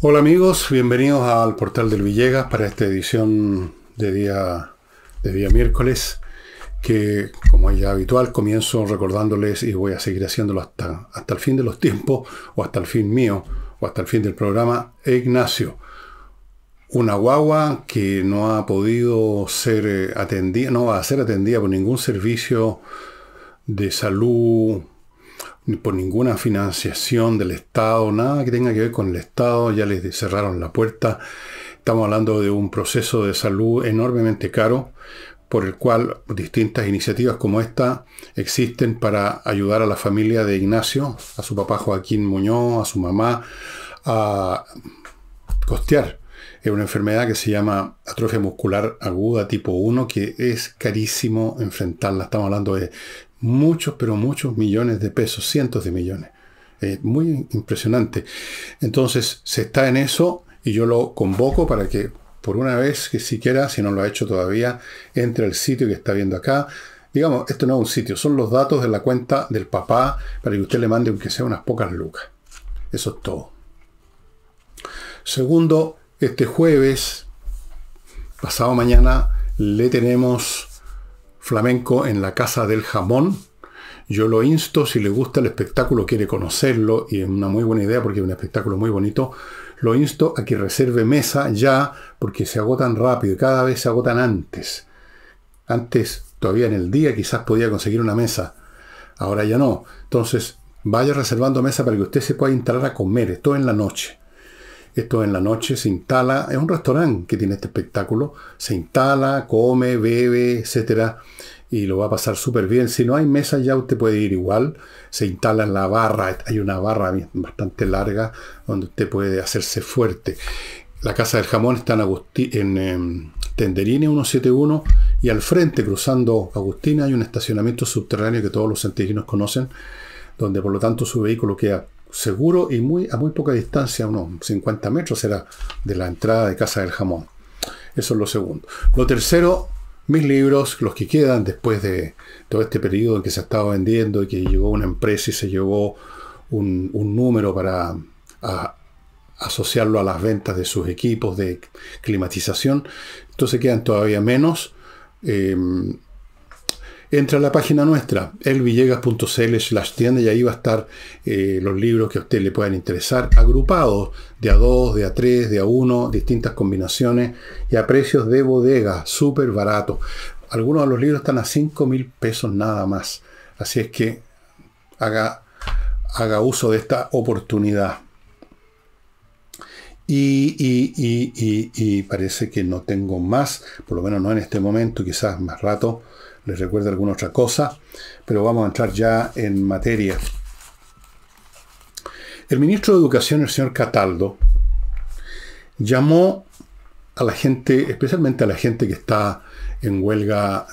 Hola amigos, bienvenidos al portal del Villegas para esta edición de día, de día miércoles, que como es ya habitual comienzo recordándoles y voy a seguir haciéndolo hasta, hasta el fin de los tiempos, o hasta el fin mío, o hasta el fin del programa, Ignacio. Una guagua que no ha podido ser eh, atendida, no va a ser atendida por ningún servicio de salud por ninguna financiación del Estado, nada que tenga que ver con el Estado, ya les cerraron la puerta. Estamos hablando de un proceso de salud enormemente caro, por el cual distintas iniciativas como esta existen para ayudar a la familia de Ignacio, a su papá Joaquín Muñoz, a su mamá, a costear es una enfermedad que se llama atrofia muscular aguda tipo 1, que es carísimo enfrentarla. Estamos hablando de muchos, pero muchos millones de pesos, cientos de millones. es eh, muy impresionante. Entonces, se está en eso y yo lo convoco para que por una vez que siquiera, si no lo ha hecho todavía, entre al sitio que está viendo acá. Digamos, esto no es un sitio, son los datos de la cuenta del papá para que usted le mande aunque sea unas pocas lucas. Eso es todo. Segundo, este jueves, pasado mañana, le tenemos flamenco en la Casa del Jamón. Yo lo insto, si le gusta el espectáculo, quiere conocerlo, y es una muy buena idea porque es un espectáculo muy bonito, lo insto a que reserve mesa ya, porque se agotan rápido y cada vez se agotan antes. Antes, todavía en el día, quizás podía conseguir una mesa. Ahora ya no. Entonces, vaya reservando mesa para que usted se pueda instalar a comer, esto en la noche. Esto en la noche se instala, es un restaurante que tiene este espectáculo, se instala, come, bebe, etcétera, y lo va a pasar súper bien. Si no hay mesa ya usted puede ir igual, se instala en la barra, hay una barra bastante larga donde usted puede hacerse fuerte. La Casa del Jamón está en, en em, Tenderine 171 y al frente, cruzando Agustina, hay un estacionamiento subterráneo que todos los santiaguinos conocen, donde por lo tanto su vehículo queda seguro y muy, a muy poca distancia, unos 50 metros era de la entrada de Casa del Jamón. Eso es lo segundo. Lo tercero, mis libros, los que quedan después de todo este periodo en que se ha estado vendiendo y que llegó una empresa y se llevó un, número para asociarlo a las ventas de sus equipos de climatización. Entonces quedan todavía menos. Em, Entra a la página nuestra, elvillegas.cl slash tienda y ahí va a estar eh, los libros que a usted le puedan interesar, agrupados de a 2, de a 3, de a 1, distintas combinaciones y a precios de bodega, súper barato. Algunos de los libros están a cinco mil pesos nada más. Así es que haga, haga uso de esta oportunidad. Y, y, parece que no tengo más, por lo menos no en este momento, quizás más rato les recuerdo alguna otra cosa, pero vamos a entrar ya en materia. El ministro de Educación, el señor Cataldo, llamó a la gente, especialmente a la gente que está en huelga,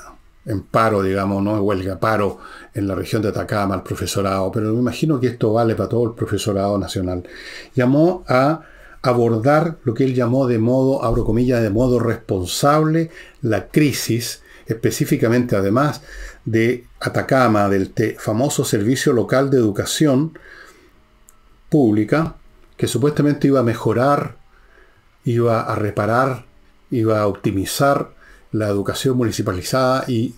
en paro, digamos, no en huelga, paro en la región de Atacama, al profesorado, pero me imagino que esto vale para todo el profesorado nacional. Llamó a abordar lo que él llamó de modo, abro comillas, de modo responsable la crisis específicamente además de Atacama, del famoso Servicio Local de Educación Pública, que supuestamente iba a mejorar, iba a reparar, iba a optimizar la educación municipalizada y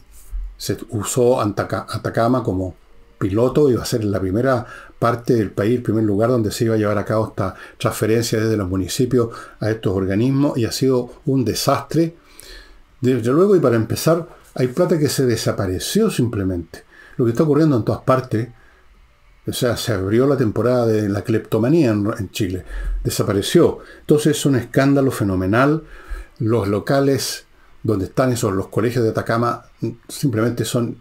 se usó Atacama como piloto, iba a ser la primera parte del país, el primer lugar donde se iba a llevar a cabo esta transferencia desde los municipios a estos organismos y ha sido un desastre desde luego, y para empezar, hay plata que se desapareció simplemente. Lo que está ocurriendo en todas partes, o sea, se abrió la temporada de la cleptomanía en, Chile, desapareció. Entonces es un escándalo fenomenal. Los locales donde están esos, los colegios de Atacama, simplemente son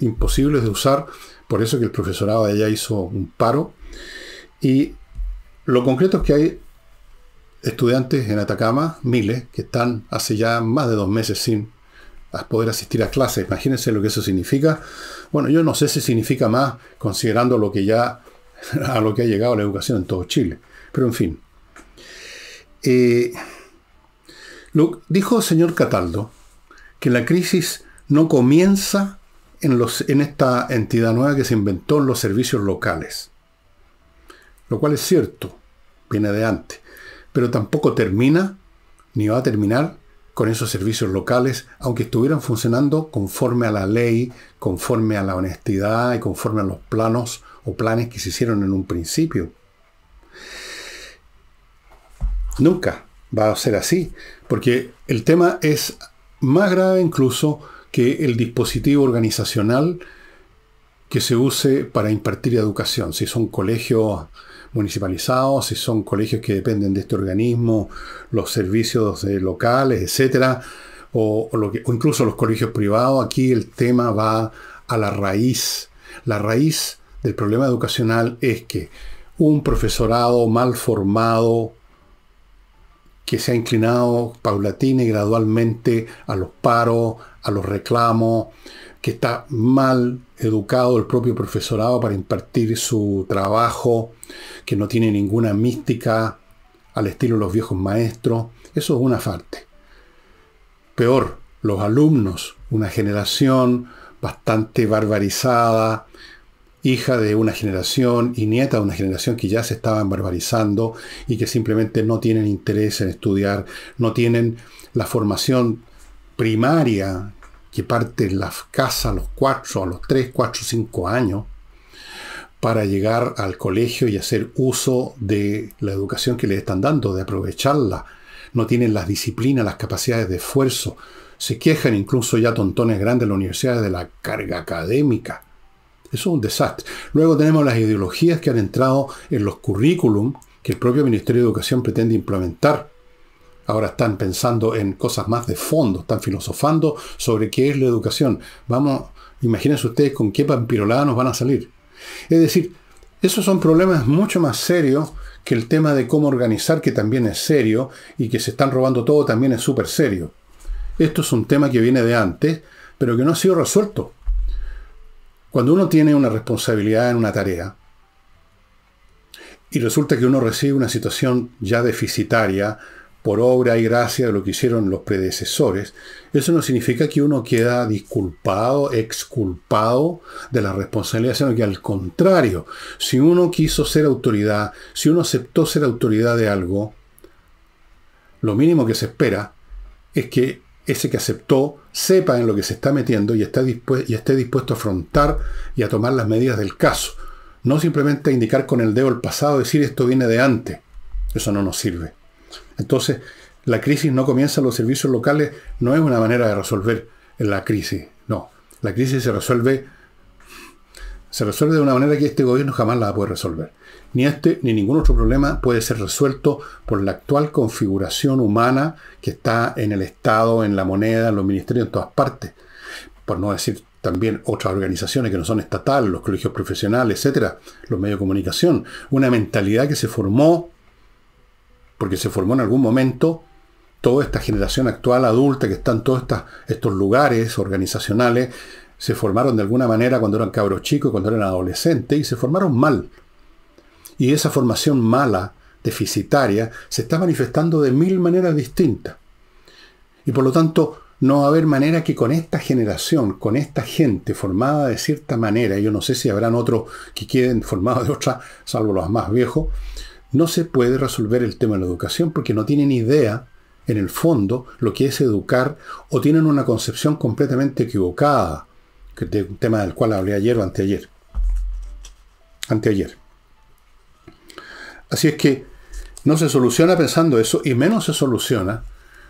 imposibles de usar. Por eso que el profesorado de allá hizo un paro. Y lo concreto es que hay estudiantes en Atacama, miles, que están hace ya más de dos meses sin poder asistir a clases. Imagínense lo que eso significa. Bueno, yo no sé si significa más considerando lo que ya a lo que ha llegado la educación en todo Chile. Pero en fin. Eh, dijo el señor Cataldo que la crisis no comienza en, en esta entidad nueva que se inventó en los servicios locales. Lo cual es cierto, viene de antes pero tampoco termina ni va a terminar con esos servicios locales, aunque estuvieran funcionando conforme a la ley, conforme a la honestidad y conforme a los planos o planes que se hicieron en un principio. Nunca va a ser así, porque el tema es más grave incluso que el dispositivo organizacional que se use para impartir educación, si son colegio municipalizados, si son colegios que dependen de este organismo, los servicios eh, locales, etcétera, o, o incluso los colegios privados. Aquí el tema va a la raíz. La raíz del problema educacional es que un profesorado mal formado que se ha inclinado paulatina y gradualmente a los paros, a los reclamos, que está mal educado el propio profesorado para impartir su trabajo, que no tiene ninguna mística al estilo de los viejos maestros. Eso es una parte. Peor, los alumnos, una generación bastante barbarizada, hija de una generación y nieta de una generación que ya se estaban barbarizando y que simplemente no tienen interés en estudiar, no tienen la formación primaria que parte las casas a los cuatro, a los 3, 4, 5 años, para llegar al colegio y hacer uso de la educación que les están dando, de aprovecharla. No tienen las disciplinas, las capacidades de esfuerzo. Se quejan incluso ya tontones grandes en la universidad de la carga académica. Eso es un desastre. Luego tenemos las ideologías que han entrado en los currículum que el propio Ministerio de Educación pretende implementar. Ahora están pensando en cosas más de fondo, están filosofando sobre qué es la educación. Vamos, imagínense ustedes con qué pampirolada nos van a salir. Es decir, esos son problemas mucho más serios que el tema de cómo organizar, que también es serio, y que se están robando todo también es súper serio. Esto es un tema que viene de antes, pero que no ha sido resuelto. Cuando uno tiene una responsabilidad en una tarea, y resulta que uno recibe una situación ya deficitaria, por obra y gracia de lo que hicieron los predecesores, eso no significa que uno queda disculpado, exculpado de la responsabilidad, sino que al contrario, si uno quiso ser autoridad, si uno aceptó ser autoridad de algo, lo mínimo que se espera es que ese que aceptó sepa en lo que se está metiendo y, esté dispuesto a afrontar y a tomar las medidas del caso. No simplemente indicar con el dedo el pasado, decir esto viene de antes. Eso no nos sirve. Entonces, la crisis no comienza en los servicios locales, no es una manera de resolver la crisis, no. La crisis se resuelve, se resuelve de una manera que este gobierno jamás la puede resolver. Ni este ni ningún otro problema puede ser resuelto por la actual configuración humana que está en el Estado, en la moneda, en los ministerios, en todas partes. Por no decir también otras organizaciones que no son estatales, los colegios profesionales, etcétera, los medios de comunicación. Una mentalidad que se formó porque se formó en algún momento toda esta generación actual adulta que está en todos estos lugares organizacionales, se formaron de alguna manera cuando eran cabros chicos, cuando eran adolescentes, y se formaron mal. Y esa formación mala, deficitaria, se está manifestando de mil maneras distintas. Y por lo tanto, no va a haber manera que con esta generación, con esta gente formada de cierta manera, yo no sé si habrán otros que queden formados de otra, salvo los más viejos, no se puede resolver el tema de la educación porque no tienen idea, en el fondo, lo que es educar o tienen una concepción completamente equivocada, que un tema del cual hablé ayer o anteayer. Anteayer. Así es que no se soluciona pensando eso y menos se soluciona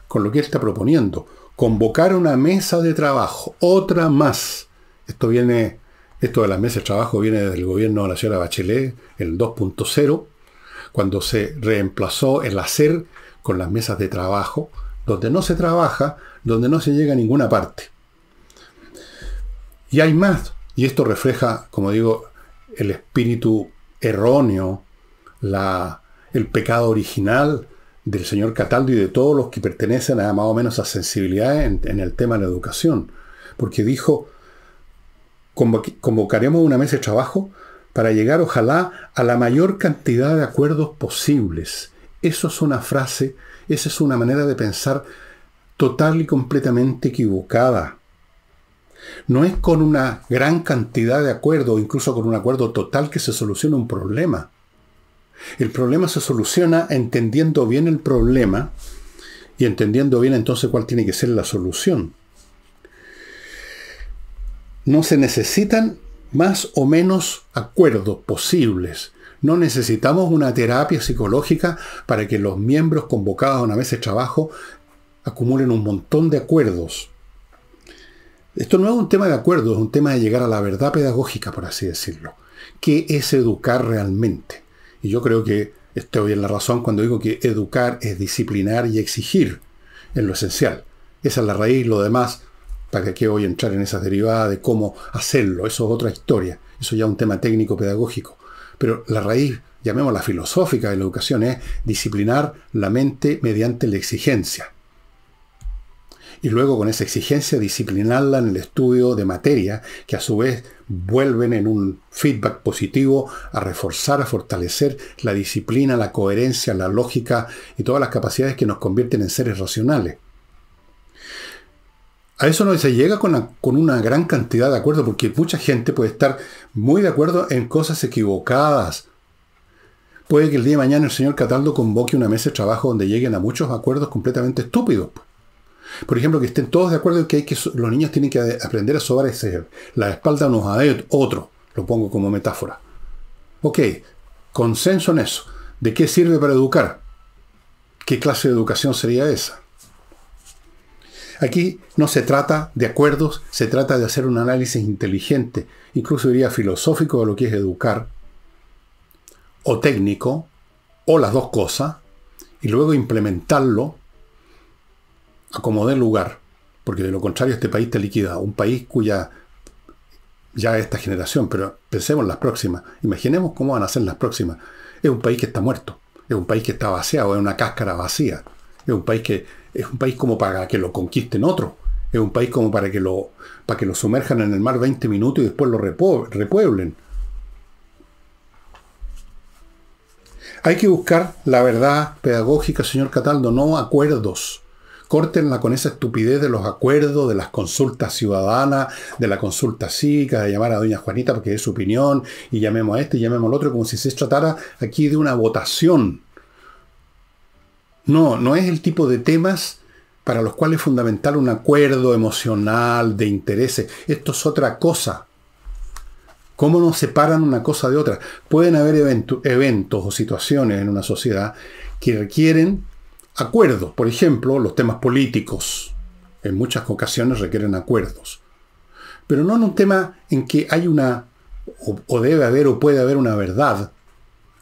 con lo que él está proponiendo. Convocar una mesa de trabajo, otra más. Esto viene, esto de las mesas de trabajo viene del gobierno de la señora Bachelet, el 2.0, cuando se reemplazó el hacer con las mesas de trabajo, donde no se trabaja, donde no se llega a ninguna parte. Y hay más, y esto refleja, como digo, el espíritu erróneo, el pecado original del señor Cataldo y de todos los que pertenecen a más o menos a sensibilidades en, en el tema de la educación. Porque dijo, convocaremos una mesa de trabajo para llegar ojalá a la mayor cantidad de acuerdos posibles. Eso es una frase, esa es una manera de pensar total y completamente equivocada. No es con una gran cantidad de acuerdos, incluso con un acuerdo total, que se soluciona un problema. El problema se soluciona entendiendo bien el problema y entendiendo bien entonces cuál tiene que ser la solución. No se necesitan más o menos acuerdos posibles. No necesitamos una terapia psicológica para que los miembros convocados a una vez de trabajo acumulen un montón de acuerdos. Esto no es un tema de acuerdos, es un tema de llegar a la verdad pedagógica, por así decirlo. ¿Qué es educar realmente? Y yo creo que estoy en la razón cuando digo que educar es disciplinar y exigir en lo esencial. Esa es la raíz, lo demás ¿Para aquí voy a entrar en esas derivadas de cómo hacerlo? Eso es otra historia. Eso ya es un tema técnico pedagógico. Pero la raíz, llamémosla filosófica de la educación, es disciplinar la mente mediante la exigencia. Y luego con esa exigencia disciplinarla en el estudio de materia, que a su vez vuelven en un feedback positivo a reforzar, a fortalecer la disciplina, la coherencia, la lógica y todas las capacidades que nos convierten en seres racionales a eso no se llega con una, gran cantidad de acuerdos, porque mucha gente puede estar muy de acuerdo en cosas equivocadas. Puede que el día de mañana el señor Cataldo convoque una mesa de trabajo donde lleguen a muchos acuerdos completamente estúpidos. Por ejemplo, que estén todos de acuerdo en que, los niños tienen que aprender a sobar ese, la espalda unos a otro, Lo pongo como metáfora. Ok, consenso en eso. ¿De qué sirve para educar? ¿Qué clase de educación sería esa? Aquí no se trata de acuerdos, se trata de hacer un análisis inteligente, incluso diría filosófico de lo que es educar, o técnico, o las dos cosas, y luego implementarlo a como lugar, porque de lo contrario este país está liquidado, un país cuya ya esta generación, pero pensemos en las próximas, imaginemos cómo van a ser las próximas, es un país que está muerto, es un país que está vaciado, es una cáscara vacía. Es un país que es un país como para que lo conquisten otros. Es un país como para que lo, para que lo sumerjan en el mar 20 minutos y después lo repueblen. Hay que buscar la verdad pedagógica, señor Cataldo, no acuerdos. Córtenla con esa estupidez de los acuerdos, de las consultas ciudadanas, de la consulta psíquica, de llamar a doña Juanita porque es su opinión, y llamemos a este y llamemos al otro, como si se tratara aquí de una votación. No, no es el tipo de temas para los cuales es fundamental un acuerdo emocional, de intereses. Esto es otra cosa. ¿Cómo nos separan una cosa de otra? Pueden haber eventos o situaciones en una sociedad que requieren acuerdos. Por ejemplo, los temas políticos. En muchas ocasiones requieren acuerdos. Pero no en un tema en que hay una, o, o debe haber o puede haber una verdad.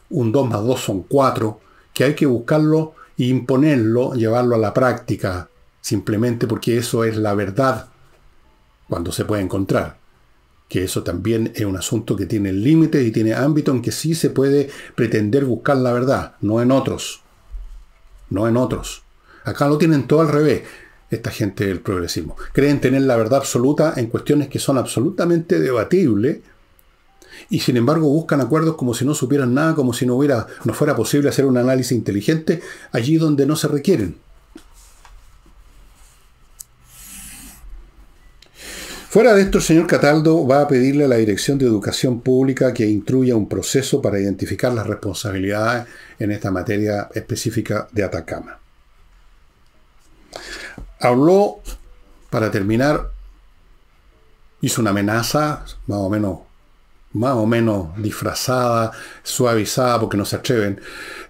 Un 2 más 2 son 4, que hay que buscarlo imponerlo, llevarlo a la práctica, simplemente porque eso es la verdad cuando se puede encontrar. Que eso también es un asunto que tiene límites y tiene ámbito en que sí se puede pretender buscar la verdad, no en otros. No en otros. Acá lo tienen todo al revés, esta gente del progresismo. Creen tener la verdad absoluta en cuestiones que son absolutamente debatibles y sin embargo buscan acuerdos como si no supieran nada, como si no, hubiera, no fuera posible hacer un análisis inteligente allí donde no se requieren. Fuera de esto, el señor Cataldo va a pedirle a la Dirección de Educación Pública que instruya un proceso para identificar las responsabilidades en esta materia específica de Atacama. Habló, para terminar, hizo una amenaza, más o menos más o menos disfrazada, suavizada, porque no se atreven,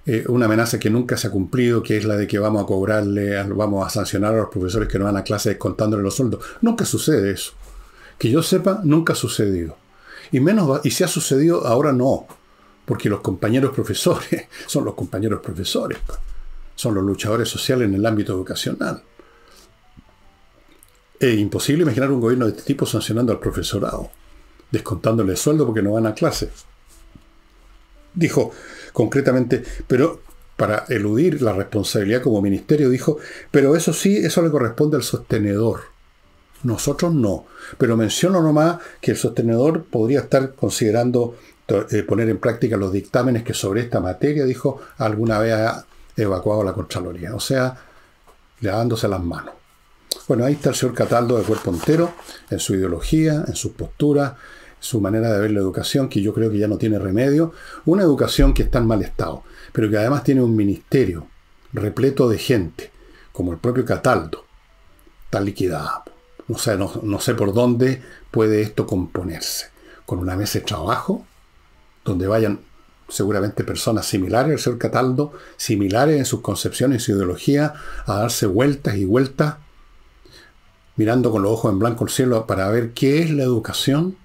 eh, una amenaza que nunca se ha cumplido, que es la de que vamos a cobrarle, vamos a sancionar a los profesores que no van a clase descontándole los sueldos. Nunca sucede eso. Que yo sepa, nunca ha sucedido. Y menos y si ha sucedido, ahora no. Porque los compañeros profesores son los compañeros profesores. Son los luchadores sociales en el ámbito educacional. Es imposible imaginar un gobierno de este tipo sancionando al profesorado descontándole sueldo porque no van a clase. Dijo concretamente, pero para eludir la responsabilidad como ministerio, dijo, pero eso sí, eso le corresponde al sostenedor. Nosotros no. Pero menciono nomás que el sostenedor podría estar considerando eh, poner en práctica los dictámenes que sobre esta materia, dijo, alguna vez ha evacuado la Contraloría. O sea, lavándose las manos. Bueno, ahí está el señor Cataldo de cuerpo entero, en su ideología, en sus posturas, su manera de ver la educación, que yo creo que ya no tiene remedio, una educación que está en mal estado, pero que además tiene un ministerio repleto de gente, como el propio Cataldo, está liquidada. O sea, no, sé por dónde puede esto componerse. Con una mesa de trabajo, donde vayan seguramente personas similares al señor Cataldo, similares en sus concepciones y su ideología, a darse vueltas y vueltas, mirando con los ojos en blanco el cielo para ver qué es la educación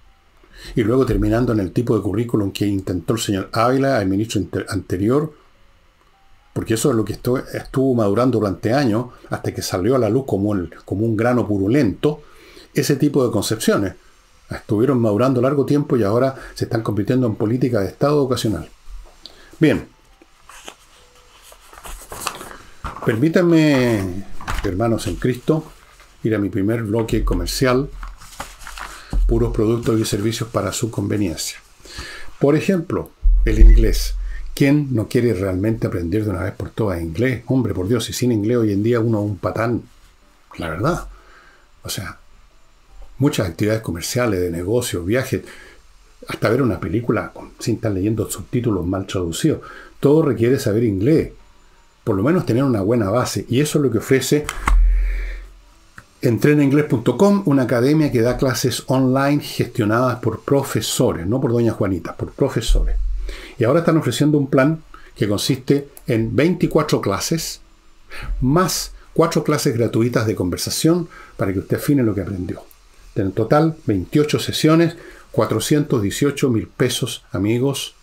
y luego terminando en el tipo de currículum que intentó el señor Ávila, el ministro anterior, porque eso es lo que estuvo, madurando durante años, hasta que salió a la luz como, como un grano purulento, ese tipo de concepciones. Estuvieron madurando largo tiempo y ahora se están convirtiendo en política de Estado ocasional. Bien. Permítanme, hermanos en Cristo, ir a mi primer bloque comercial puros productos y servicios para su conveniencia. Por ejemplo, el inglés. ¿Quién no quiere realmente aprender de una vez por todas inglés? Hombre, por Dios, y sin inglés hoy en día uno es un patán. La verdad. O sea, muchas actividades comerciales, de negocios, viajes, hasta ver una película sin estar leyendo subtítulos mal traducidos. Todo requiere saber inglés. Por lo menos tener una buena base. Y eso es lo que ofrece Entrenainglés.com, una academia que da clases online gestionadas por profesores, no por doña Juanita, por profesores. Y ahora están ofreciendo un plan que consiste en 24 clases, más 4 clases gratuitas de conversación para que usted afine lo que aprendió. En total, 28 sesiones, 418 mil pesos, amigos,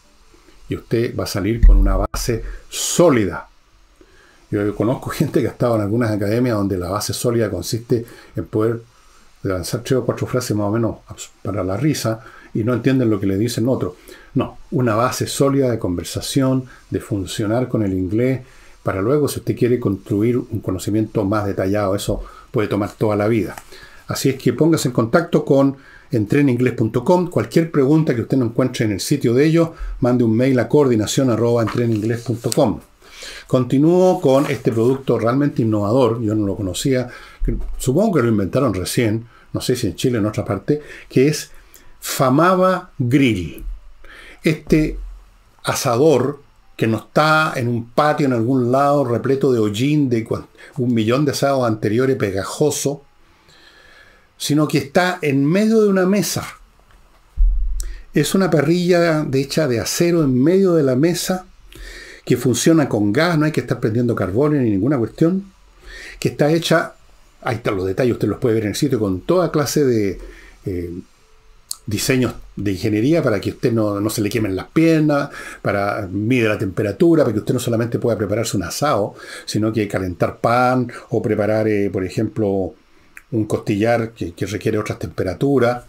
y usted va a salir con una base sólida yo, conozco gente que ha estado en algunas academias donde la base sólida consiste en poder lanzar tres o cuatro frases más o menos para la risa y no entienden lo que le dicen otros. No, una base sólida de conversación, de funcionar con el inglés, para luego, si usted quiere construir un conocimiento más detallado, eso puede tomar toda la vida. Así es que póngase en contacto con entreninglés.com. Cualquier pregunta que usted no encuentre en el sitio de ellos, mande un mail a coordinación.entreninglés.com. Continúo con este producto realmente innovador, yo no lo conocía, supongo que lo inventaron recién, no sé si en Chile o en otra parte, que es Famaba Grill. Este asador que no está en un patio en algún lado repleto de hollín de un millón de asados anteriores pegajoso, sino que está en medio de una mesa. Es una parrilla hecha de acero en medio de la mesa que funciona con gas, no hay que estar prendiendo carbón ni ninguna cuestión, que está hecha, ahí están los detalles, usted los puede ver en el sitio, con toda clase de eh, diseños de ingeniería para que usted no, se le quemen las piernas, para mide la temperatura, para que usted no solamente pueda prepararse un asado, sino que calentar pan o preparar, eh, por ejemplo, un costillar que, que requiere otras temperaturas.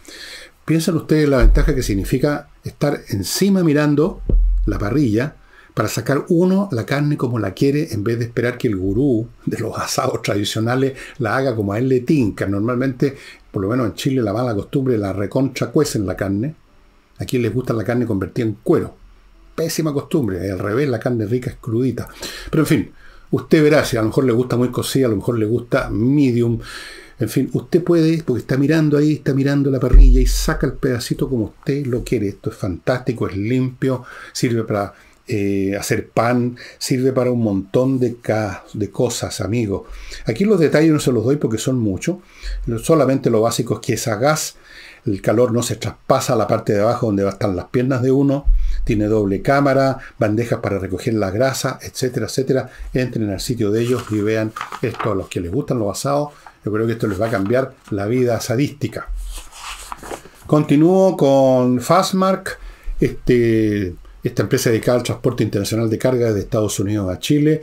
Piensen ustedes la ventaja que significa estar encima mirando la parrilla para sacar uno la carne como la quiere en vez de esperar que el gurú de los asados tradicionales la haga como a él le tinca. Normalmente, por lo menos en Chile, la mala costumbre la reconcha cuecen la carne. Aquí les gusta la carne convertida en cuero. Pésima costumbre, eh, al revés, la carne rica es crudita. Pero en fin, usted verá si a lo mejor le gusta muy cocida, a lo mejor le gusta medium. En fin, usted puede, porque está mirando ahí, está mirando la parrilla y saca el pedacito como usted lo quiere. Esto es fantástico, es limpio, sirve para eh, hacer pan, sirve para un montón de, de cosas, amigos. Aquí los detalles no se los doy porque son muchos. Solamente lo básico es que esa gas, el calor no se traspasa a la parte de abajo donde estar las piernas de uno, tiene doble cámara, bandejas para recoger la grasa, etcétera, etcétera. Entren al sitio de ellos y vean esto a los que les gustan los asados. Yo creo que esto les va a cambiar la vida sadística Continúo con Fastmark, este esta empresa dedicada al transporte internacional de carga de Estados Unidos a Chile,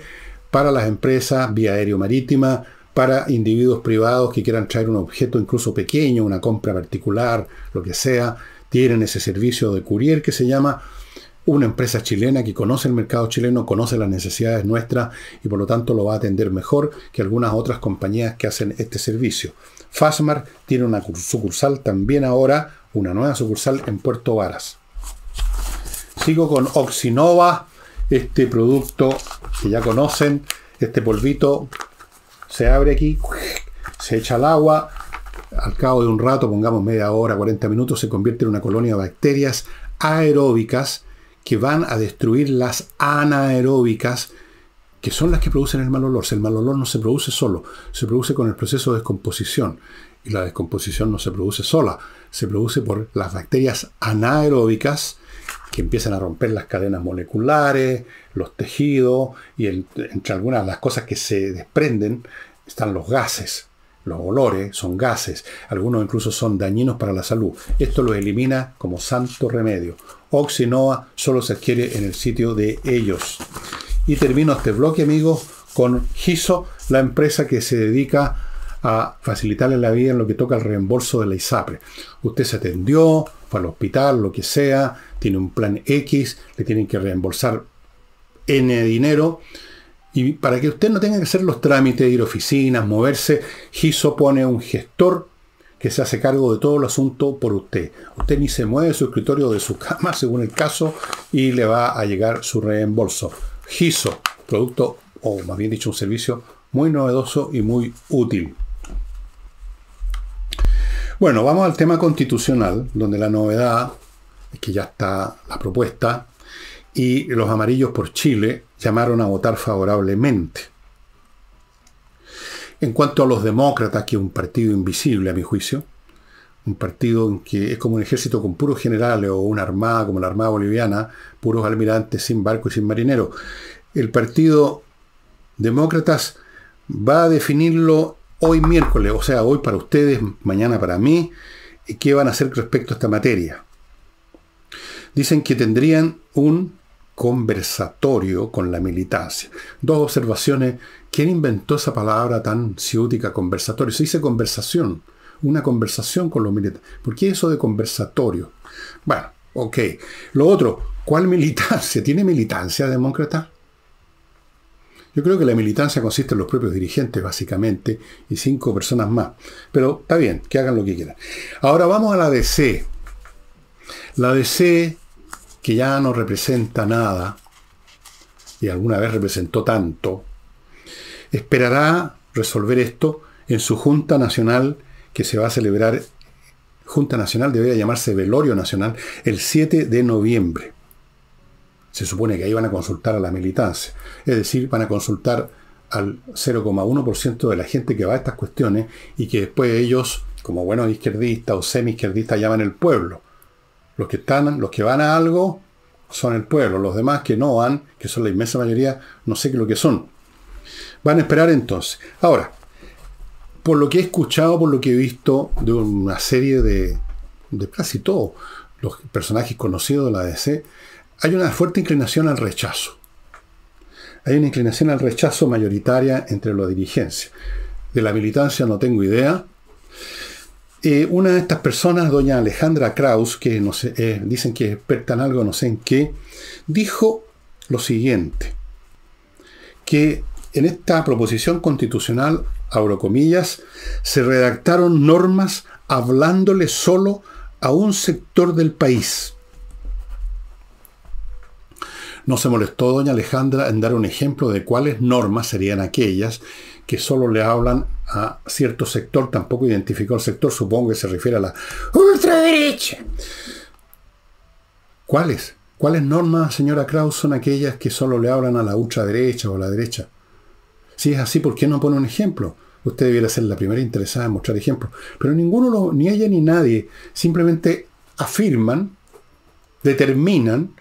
para las empresas vía aéreo marítima, para individuos privados que quieran traer un objeto incluso pequeño, una compra particular, lo que sea, tienen ese servicio de courier que se llama una empresa chilena que conoce el mercado chileno, conoce las necesidades nuestras y por lo tanto lo va a atender mejor que algunas otras compañías que hacen este servicio. Fasmar tiene una sucursal también ahora, una nueva sucursal en Puerto Varas. Sigo con Oxinova, este producto que ya conocen, este polvito se abre aquí, se echa al agua, al cabo de un rato, pongamos media hora, 40 minutos, se convierte en una colonia de bacterias aeróbicas que van a destruir las anaeróbicas, que son las que producen el mal olor. El mal olor no se produce solo, se produce con el proceso de descomposición. Y la descomposición no se produce sola, se produce por las bacterias anaeróbicas que empiezan a romper las cadenas moleculares, los tejidos, y entre algunas de las cosas que se desprenden están los gases. Los olores son gases, algunos incluso son dañinos para la salud. Esto lo elimina como santo remedio. Oxinoa solo se adquiere en el sitio de ellos. Y termino este bloque, amigos, con GISO, la empresa que se dedica a facilitarle la vida en lo que toca el reembolso de la ISAPRE. Usted se atendió, al hospital, lo que sea, tiene un plan X, le tienen que reembolsar N dinero. Y para que usted no tenga que hacer los trámites, ir a oficinas, moverse, GISO pone un gestor que se hace cargo de todo el asunto por usted. Usted ni se mueve de su escritorio de su cama, según el caso, y le va a llegar su reembolso. GISO, producto, o más bien dicho, un servicio muy novedoso y muy útil. Bueno, vamos al tema constitucional, donde la novedad es que ya está la propuesta y los amarillos por Chile llamaron a votar favorablemente. En cuanto a los demócratas, que es un partido invisible a mi juicio, un partido en que es como un ejército con puros generales o una armada como la Armada Boliviana, puros almirantes sin barco y sin marinero. El partido Demócratas va a definirlo hoy miércoles, o sea, hoy para ustedes, mañana para mí, qué van a hacer respecto a esta materia. Dicen que tendrían un conversatorio con la militancia. Dos observaciones. ¿Quién inventó esa palabra tan ciútica, conversatorio? Se dice conversación, una conversación con los militares. ¿Por qué eso de conversatorio? Bueno, ok. Lo otro, ¿cuál militancia? ¿Tiene militancia demócrata? Yo creo que la militancia consiste en los propios dirigentes, básicamente, y cinco personas más. Pero está bien, que hagan lo que quieran. Ahora vamos a la DC. La DC, que ya no representa nada, y alguna vez representó tanto, esperará resolver esto en su Junta Nacional que se va a celebrar, Junta Nacional debería llamarse Velorio Nacional, el 7 de noviembre. Se supone que ahí van a consultar a la militancia. Es decir, van a consultar al 0,1% de la gente que va a estas cuestiones y que después ellos, como buenos izquierdistas o semi-izquierdistas, llaman el pueblo. Los que, están, los que van a algo son el pueblo. Los demás que no van, que son la inmensa mayoría, no sé qué lo que son. Van a esperar entonces. Ahora, por lo que he escuchado, por lo que he visto de una serie de, de casi todos los personajes conocidos de la DC, hay una fuerte inclinación al rechazo. Hay una inclinación al rechazo mayoritaria entre los dirigencia. De la militancia no tengo idea. una de estas personas, doña Alejandra Kraus, que eh, dicen que es algo, no sé en qué, dijo lo siguiente, que en esta proposición constitucional, abro comillas, se redactaron normas hablándole solo a un sector del país no se molestó doña Alejandra en dar un ejemplo de cuáles normas serían aquellas que solo le hablan a cierto sector, tampoco identificó el sector, supongo que se refiere a la ultraderecha. ¿Cuáles? ¿Cuáles normas, señora Kraus, son aquellas que solo le hablan a la ultraderecha o a la derecha? Si es así, ¿por qué no pone un ejemplo? Usted debiera ser la primera interesada en mostrar ejemplos. Pero ninguno, ni ella ni nadie, simplemente afirman, determinan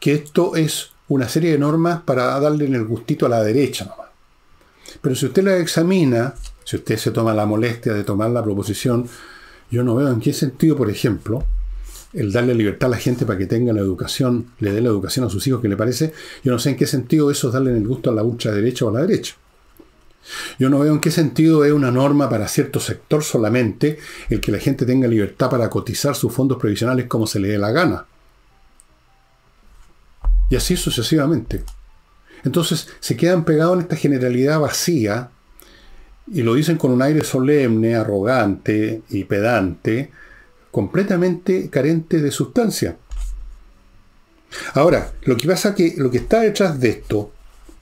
que esto es una serie de normas para darle en el gustito a la derecha Pero si usted la examina, si usted se toma la molestia de tomar la proposición, yo no veo en qué sentido, por ejemplo, el darle libertad a la gente para que tenga la educación, le dé la educación a sus hijos que le parece, yo no sé en qué sentido eso es darle el gusto a la derecha o a la derecha. Yo no veo en qué sentido es una norma para cierto sector solamente el que la gente tenga libertad para cotizar sus fondos provisionales como se le dé la gana. Y así sucesivamente. Entonces se quedan pegados en esta generalidad vacía y lo dicen con un aire solemne, arrogante y pedante, completamente carente de sustancia. Ahora, lo que pasa es que lo que está detrás de esto,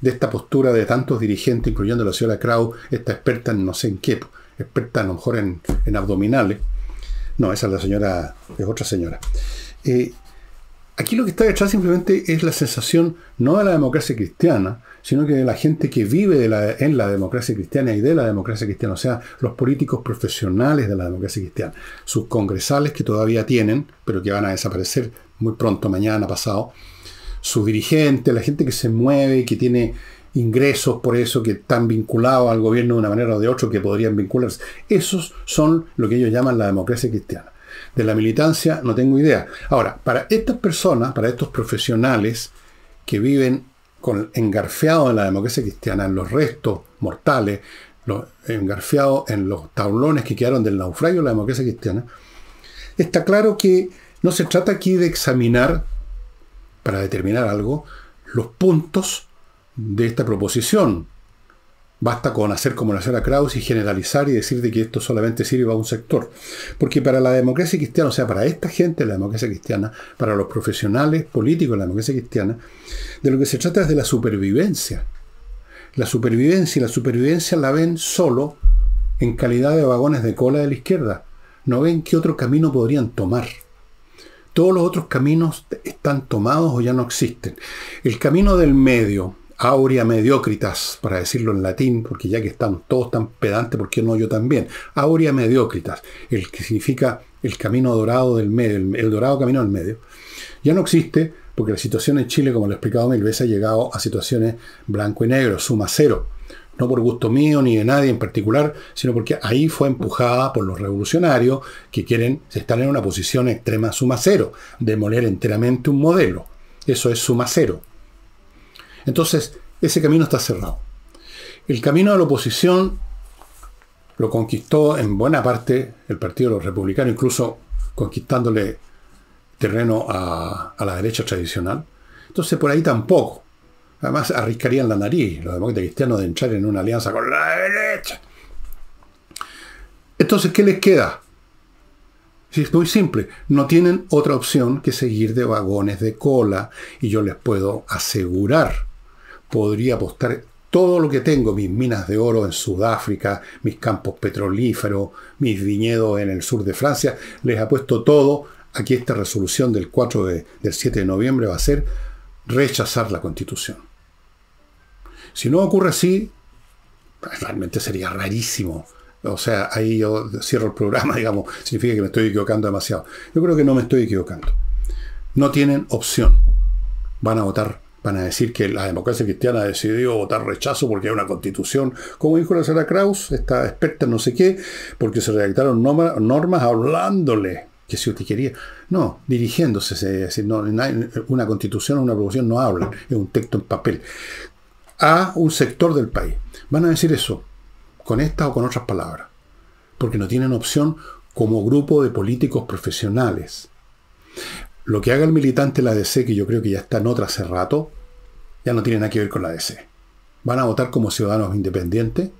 de esta postura de tantos dirigentes, incluyendo la señora Krau, esta experta en no sé en qué, experta a lo mejor en, abdominales, no, esa es la señora, es otra señora. Eh, Aquí lo que está detrás simplemente es la sensación no de la democracia cristiana, sino que de la gente que vive en la democracia cristiana y de la democracia cristiana, o sea, los políticos profesionales de la democracia cristiana, sus congresales que todavía tienen, pero que van a desaparecer muy pronto, mañana, pasado, sus dirigentes, la gente que se mueve, que tiene ingresos por eso, que están vinculados al gobierno de una manera o de otra, que podrían vincularse. Esos son lo que ellos llaman la democracia cristiana de la militancia, no tengo idea. Ahora, para estas personas, para estos profesionales que viven con, en la democracia cristiana, en los restos mortales, engarfeados en los tablones que quedaron del naufragio de la democracia cristiana, está claro que no se trata aquí de examinar, para determinar algo, los puntos de esta proposición Basta con hacer como la señora la Krauss y generalizar y decir de que esto solamente sirve a un sector. Porque para la democracia cristiana, o sea, para esta gente la democracia cristiana, para los profesionales políticos de la democracia cristiana, de lo que se trata es de la supervivencia. La supervivencia y la supervivencia la ven solo en calidad de vagones de cola de la izquierda. No ven qué otro camino podrían tomar. Todos los otros caminos están tomados o ya no existen. El camino del medio, aurea mediocritas, para decirlo en latín, porque ya que están todos tan pedantes, ¿por qué no yo también? Aurea mediocritas, el que significa el camino dorado del medio, el, dorado camino del medio. Ya no existe, porque la situación en Chile, como lo he explicado mil veces, ha llegado a situaciones blanco y negro, suma cero. No por gusto mío ni de nadie en particular, sino porque ahí fue empujada por los revolucionarios que quieren estar en una posición extrema suma cero, demoler enteramente un modelo. Eso es suma cero. Entonces, ese camino está cerrado. El camino de la oposición lo conquistó en buena parte el Partido de los Republicanos, incluso conquistándole terreno a, la derecha tradicional. Entonces, por ahí tampoco. Además, arriscarían la nariz los demócratas cristianos de entrar en una alianza con la derecha. Entonces, ¿qué les queda? Es muy simple. No tienen otra opción que seguir de vagones de cola y yo les puedo asegurar podría apostar todo lo que tengo, mis minas de oro en Sudáfrica, mis campos petrolíferos, mis viñedos en el sur de Francia, les apuesto todo a que esta resolución del 4 de, del 7 de noviembre va a ser rechazar la constitución. Si no ocurre así, realmente sería rarísimo. O sea, ahí yo cierro el programa, digamos, significa que me estoy equivocando demasiado. Yo creo que no me estoy equivocando. No tienen opción. Van a votar van a decir que la democracia cristiana ha decidió votar rechazo porque hay una constitución, como dijo la señora Kraus, esta experta no sé qué, porque se redactaron normas hablándole que si usted quería, no, dirigiéndose, una constitución o una proposición no habla, es un texto en papel, a un sector del país. Van a decir eso, con estas o con otras palabras, porque no tienen opción como grupo de políticos profesionales. Lo que haga el militante la DC, que yo creo que ya está en otra hace rato, ya no tiene nada que ver con la DC. Van a votar como ciudadanos independientes,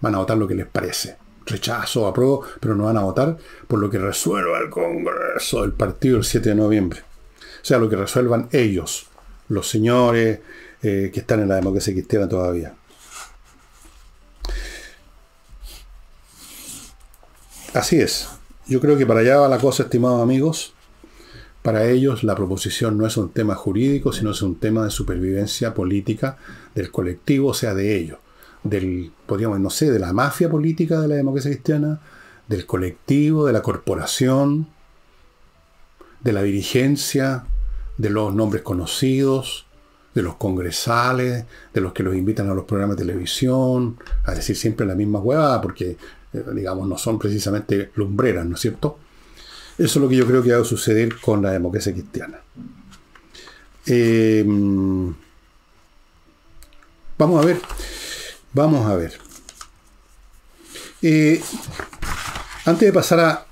van a votar lo que les parece. Rechazo, apruebo, pero no van a votar por lo que resuelva el Congreso, el partido el 7 de noviembre. O sea, lo que resuelvan ellos, los señores eh, que están en la democracia cristiana todavía. Así es. Yo creo que para allá va la cosa, estimados amigos. Para ellos la proposición no es un tema jurídico, sino es un tema de supervivencia política del colectivo, o sea, de ellos, del, podríamos, no sé, de la mafia política de la democracia cristiana, del colectivo, de la corporación, de la dirigencia, de los nombres conocidos, de los congresales, de los que los invitan a los programas de televisión, a decir siempre la misma huevada, porque, eh, digamos, no son precisamente lumbreras, ¿no es cierto? Eso es lo que yo creo que ha de suceder con la democracia cristiana. Eh, vamos a ver. Vamos a ver. Eh, antes de pasar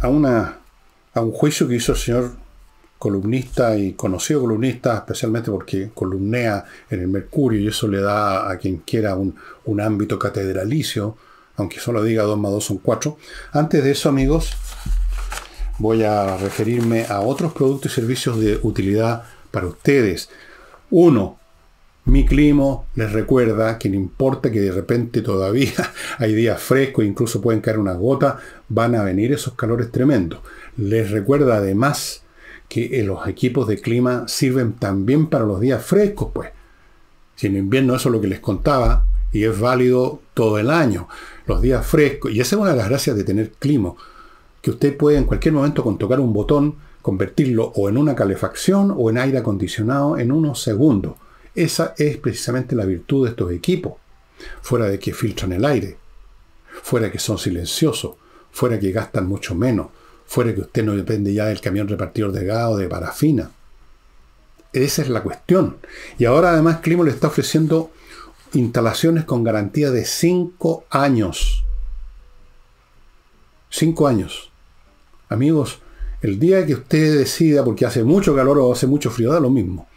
a, una, a un juicio que hizo el señor columnista y conocido columnista, especialmente porque columnea en el Mercurio y eso le da a quien quiera un, un ámbito catedralicio, aunque solo diga 2 más 2 son 4. Antes de eso, amigos, voy a referirme a otros productos y servicios de utilidad para ustedes. Uno, mi clima les recuerda que no importa que de repente todavía hay días frescos, incluso pueden caer una gota, van a venir esos calores tremendos. Les recuerda además que eh, los equipos de clima sirven también para los días frescos, pues. Si en invierno eso es lo que les contaba, y es válido todo el año, los días frescos, y esa es una de las gracias de tener clima, que usted puede en cualquier momento con tocar un botón convertirlo o en una calefacción o en aire acondicionado en unos segundos. Esa es precisamente la virtud de estos equipos. Fuera de que filtran el aire, fuera de que son silenciosos, fuera de que gastan mucho menos, fuera de que usted no depende ya del camión repartidor de gas o de parafina. Esa es la cuestión. Y ahora además Climo le está ofreciendo instalaciones con garantía de 5 años. 5 años. Amigos, el día que usted decida, porque hace mucho calor o hace mucho frío, da lo mismo.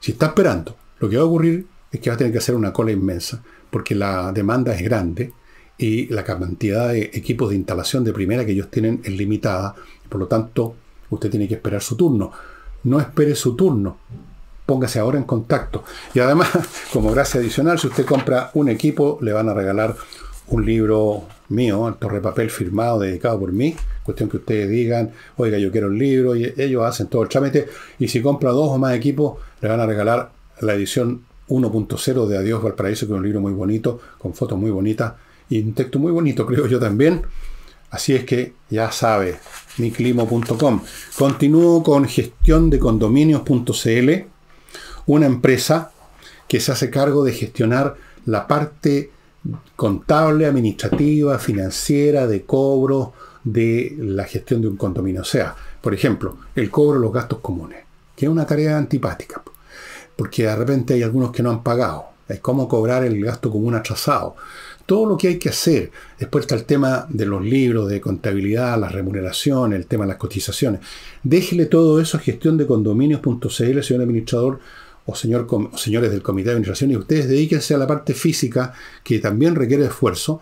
Si está esperando, lo que va a ocurrir es que va a tener que hacer una cola inmensa, porque la demanda es grande y la cantidad de equipos de instalación de primera que ellos tienen es limitada. Por lo tanto, usted tiene que esperar su turno. No espere su turno. Póngase ahora en contacto. Y además, como gracia adicional, si usted compra un equipo, le van a regalar un libro mío, el Torre Papel, firmado, dedicado por mí. Cuestión que ustedes digan, oiga, yo quiero un libro, y ellos hacen todo el trámite. Y si compra dos o más equipos, le van a regalar la edición 1.0 de Adiós Valparaíso, que es un libro muy bonito, con fotos muy bonitas y un texto muy bonito, creo yo también. Así es que ya sabe, miclimo.com. Continúo con gestión de condominios.cl, una empresa que se hace cargo de gestionar la parte contable, administrativa, financiera, de cobro, de la gestión de un condominio. O sea, por ejemplo, el cobro de los gastos comunes, que es una tarea antipática, porque de repente hay algunos que no han pagado. Es cómo cobrar el gasto común atrasado. Todo lo que hay que hacer. Después está el tema de los libros de contabilidad, las remuneraciones, el tema de las cotizaciones. Déjele todo eso a gestión de condominios.cl, señor administrador, o, señor, señores del comité de administración y ustedes dedíquense a la parte física que también requiere esfuerzo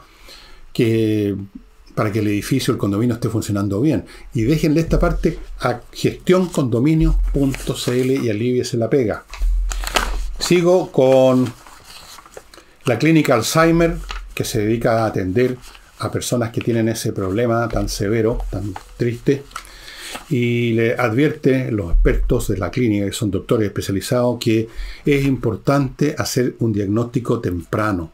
que, para que el edificio, el condominio esté funcionando bien. Y déjenle esta parte a gestioncondominio.cl y aliviese la pega. Sigo con la clínica Alzheimer que se dedica a atender a personas que tienen ese problema tan severo, tan triste y le advierte los expertos de la clínica, que son doctores especializados, que es importante hacer un diagnóstico temprano.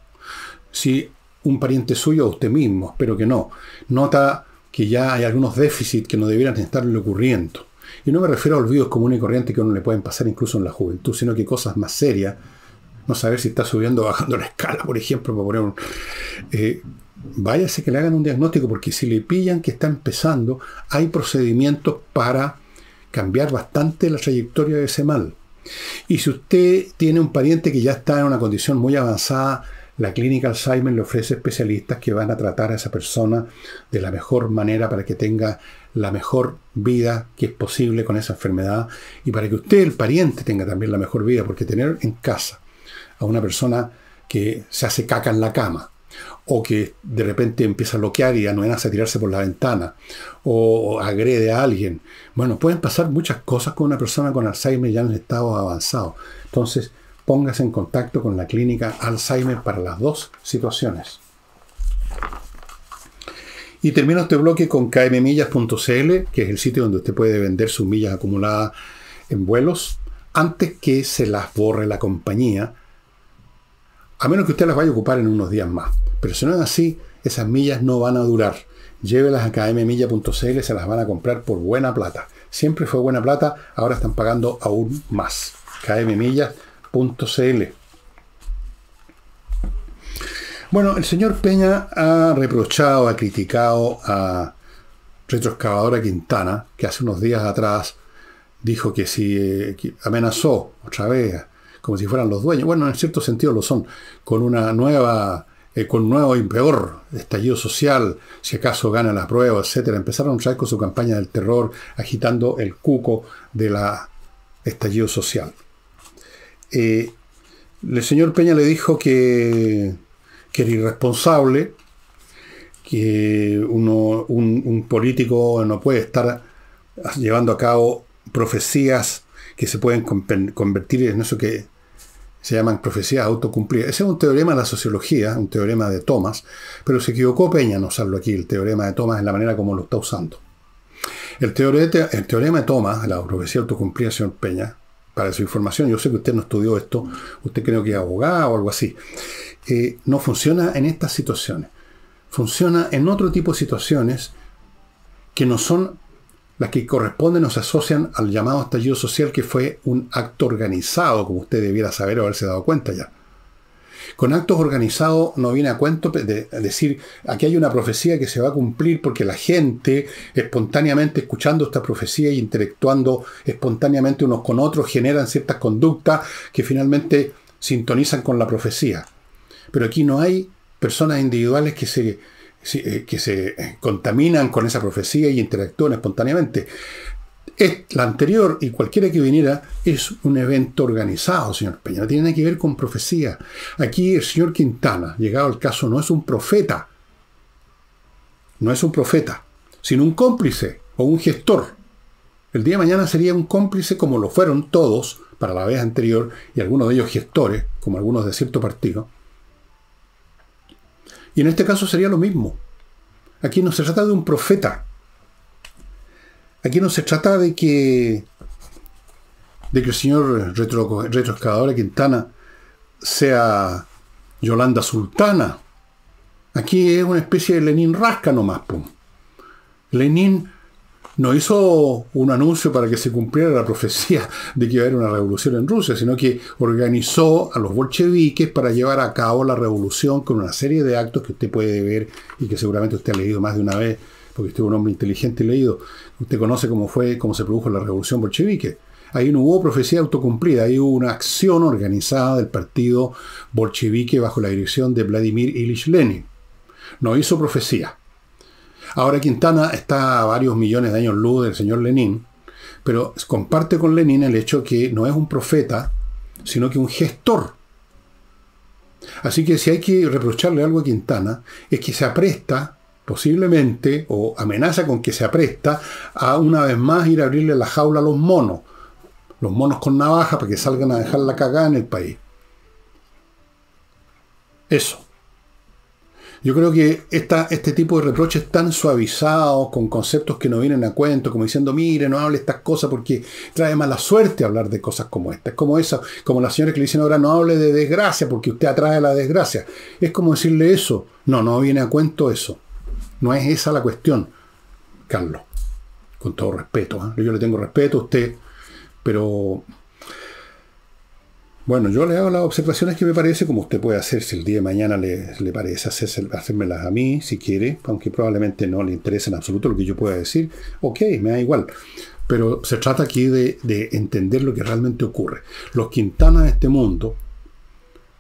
Si un pariente suyo o usted mismo, espero que no, nota que ya hay algunos déficits que no debieran estarle ocurriendo. Y no me refiero a olvidos comunes y corrientes que a uno le pueden pasar incluso en la juventud, sino que cosas más serias. No saber si está subiendo o bajando la escala, por ejemplo, para poner un, eh, váyase que le hagan un diagnóstico, porque si le pillan que está empezando, hay procedimientos para cambiar bastante la trayectoria de ese mal. Y si usted tiene un pariente que ya está en una condición muy avanzada, la clínica Alzheimer le ofrece especialistas que van a tratar a esa persona de la mejor manera para que tenga la mejor vida que es posible con esa enfermedad y para que usted, el pariente, tenga también la mejor vida, porque tener en casa a una persona que se hace caca en la cama, o que de repente empieza a bloquear y amenaza a tirarse por la ventana, o agrede a alguien. Bueno, pueden pasar muchas cosas con una persona con Alzheimer ya en el estado avanzado. Entonces, póngase en contacto con la clínica Alzheimer para las dos situaciones. Y termino este bloque con kmmillas.cl, que es el sitio donde usted puede vender sus millas acumuladas en vuelos antes que se las borre la compañía a menos que usted las vaya a ocupar en unos días más. Pero si no es así, esas millas no van a durar. Llévelas a kmmilla.cl, se las van a comprar por buena plata. Siempre fue buena plata, ahora están pagando aún más. kmmillas.cl. Bueno, el señor Peña ha reprochado, ha criticado a retroexcavadora Quintana, que hace unos días atrás dijo que si eh, amenazó otra vez como si fueran los dueños. Bueno, en cierto sentido lo son, con una nueva, eh, con nuevo y peor estallido social, si acaso gana las pruebas, etcétera. Empezaron ya con su campaña del terror, agitando el cuco de la estallido social. Eh, el señor Peña le dijo que, era irresponsable, que un, político no puede estar llevando a cabo profecías que se pueden convertir en eso que se llaman profecías autocumplidas. Ese es un teorema de la sociología, un teorema de Thomas, pero se equivocó Peña en usarlo aquí, el teorema de Thomas, en la manera como lo está usando. El, el teorema de Thomas, la profecía autocumplida, señor Peña, para su información, yo sé que usted no estudió esto, usted creo que es abogado o algo así, eh, no funciona en estas situaciones. Funciona en otro tipo de situaciones que no son las que corresponden o se asocian al llamado estallido social que fue un acto organizado, como usted debiera saber o haberse dado cuenta ya. Con actos organizados no viene a cuento decir, aquí hay una profecía que se va a cumplir porque la gente espontáneamente escuchando esta profecía y e interactuando espontáneamente unos con otros generan ciertas conductas que finalmente sintonizan con la profecía. Pero aquí no hay personas individuales que se eh, que se contaminan con esa profecía y interactúan espontáneamente. La anterior y cualquiera que viniera es un evento organizado, señor Peña. No tiene nada que ver con profecía. Aquí el señor Quintana, llegado al caso, no es un profeta. No es un profeta, sino un cómplice o un gestor. El día de mañana sería un cómplice como lo fueron todos para la vez anterior y algunos de ellos gestores, como algunos de cierto partido, y en este caso sería lo mismo. Aquí no se trata de un profeta. Aquí no se trata de que, de que el señor retro, retroexcavadora Quintana sea Yolanda Sultana. Aquí es una especie de Lenin rasca nomás. Pum. Lenin no hizo un anuncio para que se cumpliera la profecía de que iba a haber una revolución en Rusia, sino que organizó a los bolcheviques para llevar a cabo la revolución con una serie de actos que usted puede ver y que seguramente usted ha leído más de una vez, porque usted es un hombre inteligente y leído. Usted conoce cómo fue, cómo se produjo la revolución bolchevique. Ahí no hubo profecía autocumplida, ahí hubo una acción organizada del partido bolchevique bajo la dirección de Vladimir Ilich Lenin. No hizo profecía, Ahora Quintana está a varios millones de años luz del señor Lenin, pero comparte con Lenin el hecho que no es un profeta, sino que un gestor. Así que si hay que reprocharle algo a Quintana, es que se apresta, posiblemente, o amenaza con que se apresta, a una vez más ir a abrirle la jaula a los monos. Los monos con navaja para que salgan a dejar la cagada en el país. Eso. Yo creo que esta, este tipo de reproches tan suavizados, con conceptos que no vienen a cuento, como diciendo, mire, no hable estas cosas porque trae mala suerte hablar de cosas como esta. Es como esa, como las señores que le dicen ahora, no hable de desgracia porque usted atrae la desgracia. Es como decirle eso. No, no viene a cuento eso. No es esa la cuestión, Carlos. Con todo respeto. ¿eh? Yo le tengo respeto a usted, pero bueno, yo le hago las observaciones que me parece, como usted puede hacer si el día de mañana le, parece hacérmelas a mí, si quiere, aunque probablemente no le interese en absoluto lo que yo pueda decir. Ok, me da igual. Pero se trata aquí de, entender lo que realmente ocurre. Los Quintanas de este mundo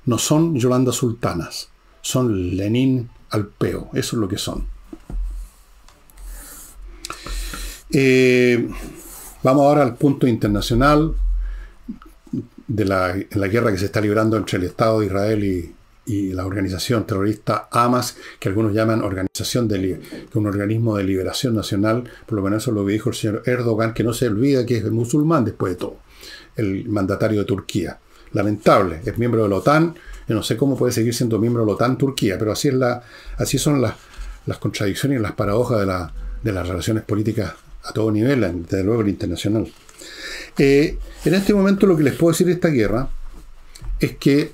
no son Yolanda Sultanas, son Lenin Alpeo, eso es lo que son. Eh, vamos ahora al punto internacional, de la, guerra que se está librando entre el Estado de Israel y, y la organización terrorista Hamas, que algunos llaman organización de un organismo de liberación nacional, por lo menos eso lo dijo el señor Erdogan, que no se olvida que es musulmán después de todo, el mandatario de Turquía. Lamentable, es miembro de la OTAN, y no sé cómo puede seguir siendo miembro de la OTAN Turquía, pero así, es la, así son las, las contradicciones y las paradojas de, la, de las relaciones políticas a todo nivel, desde luego el internacional. Eh, en este momento lo que les puedo decir de esta guerra es que,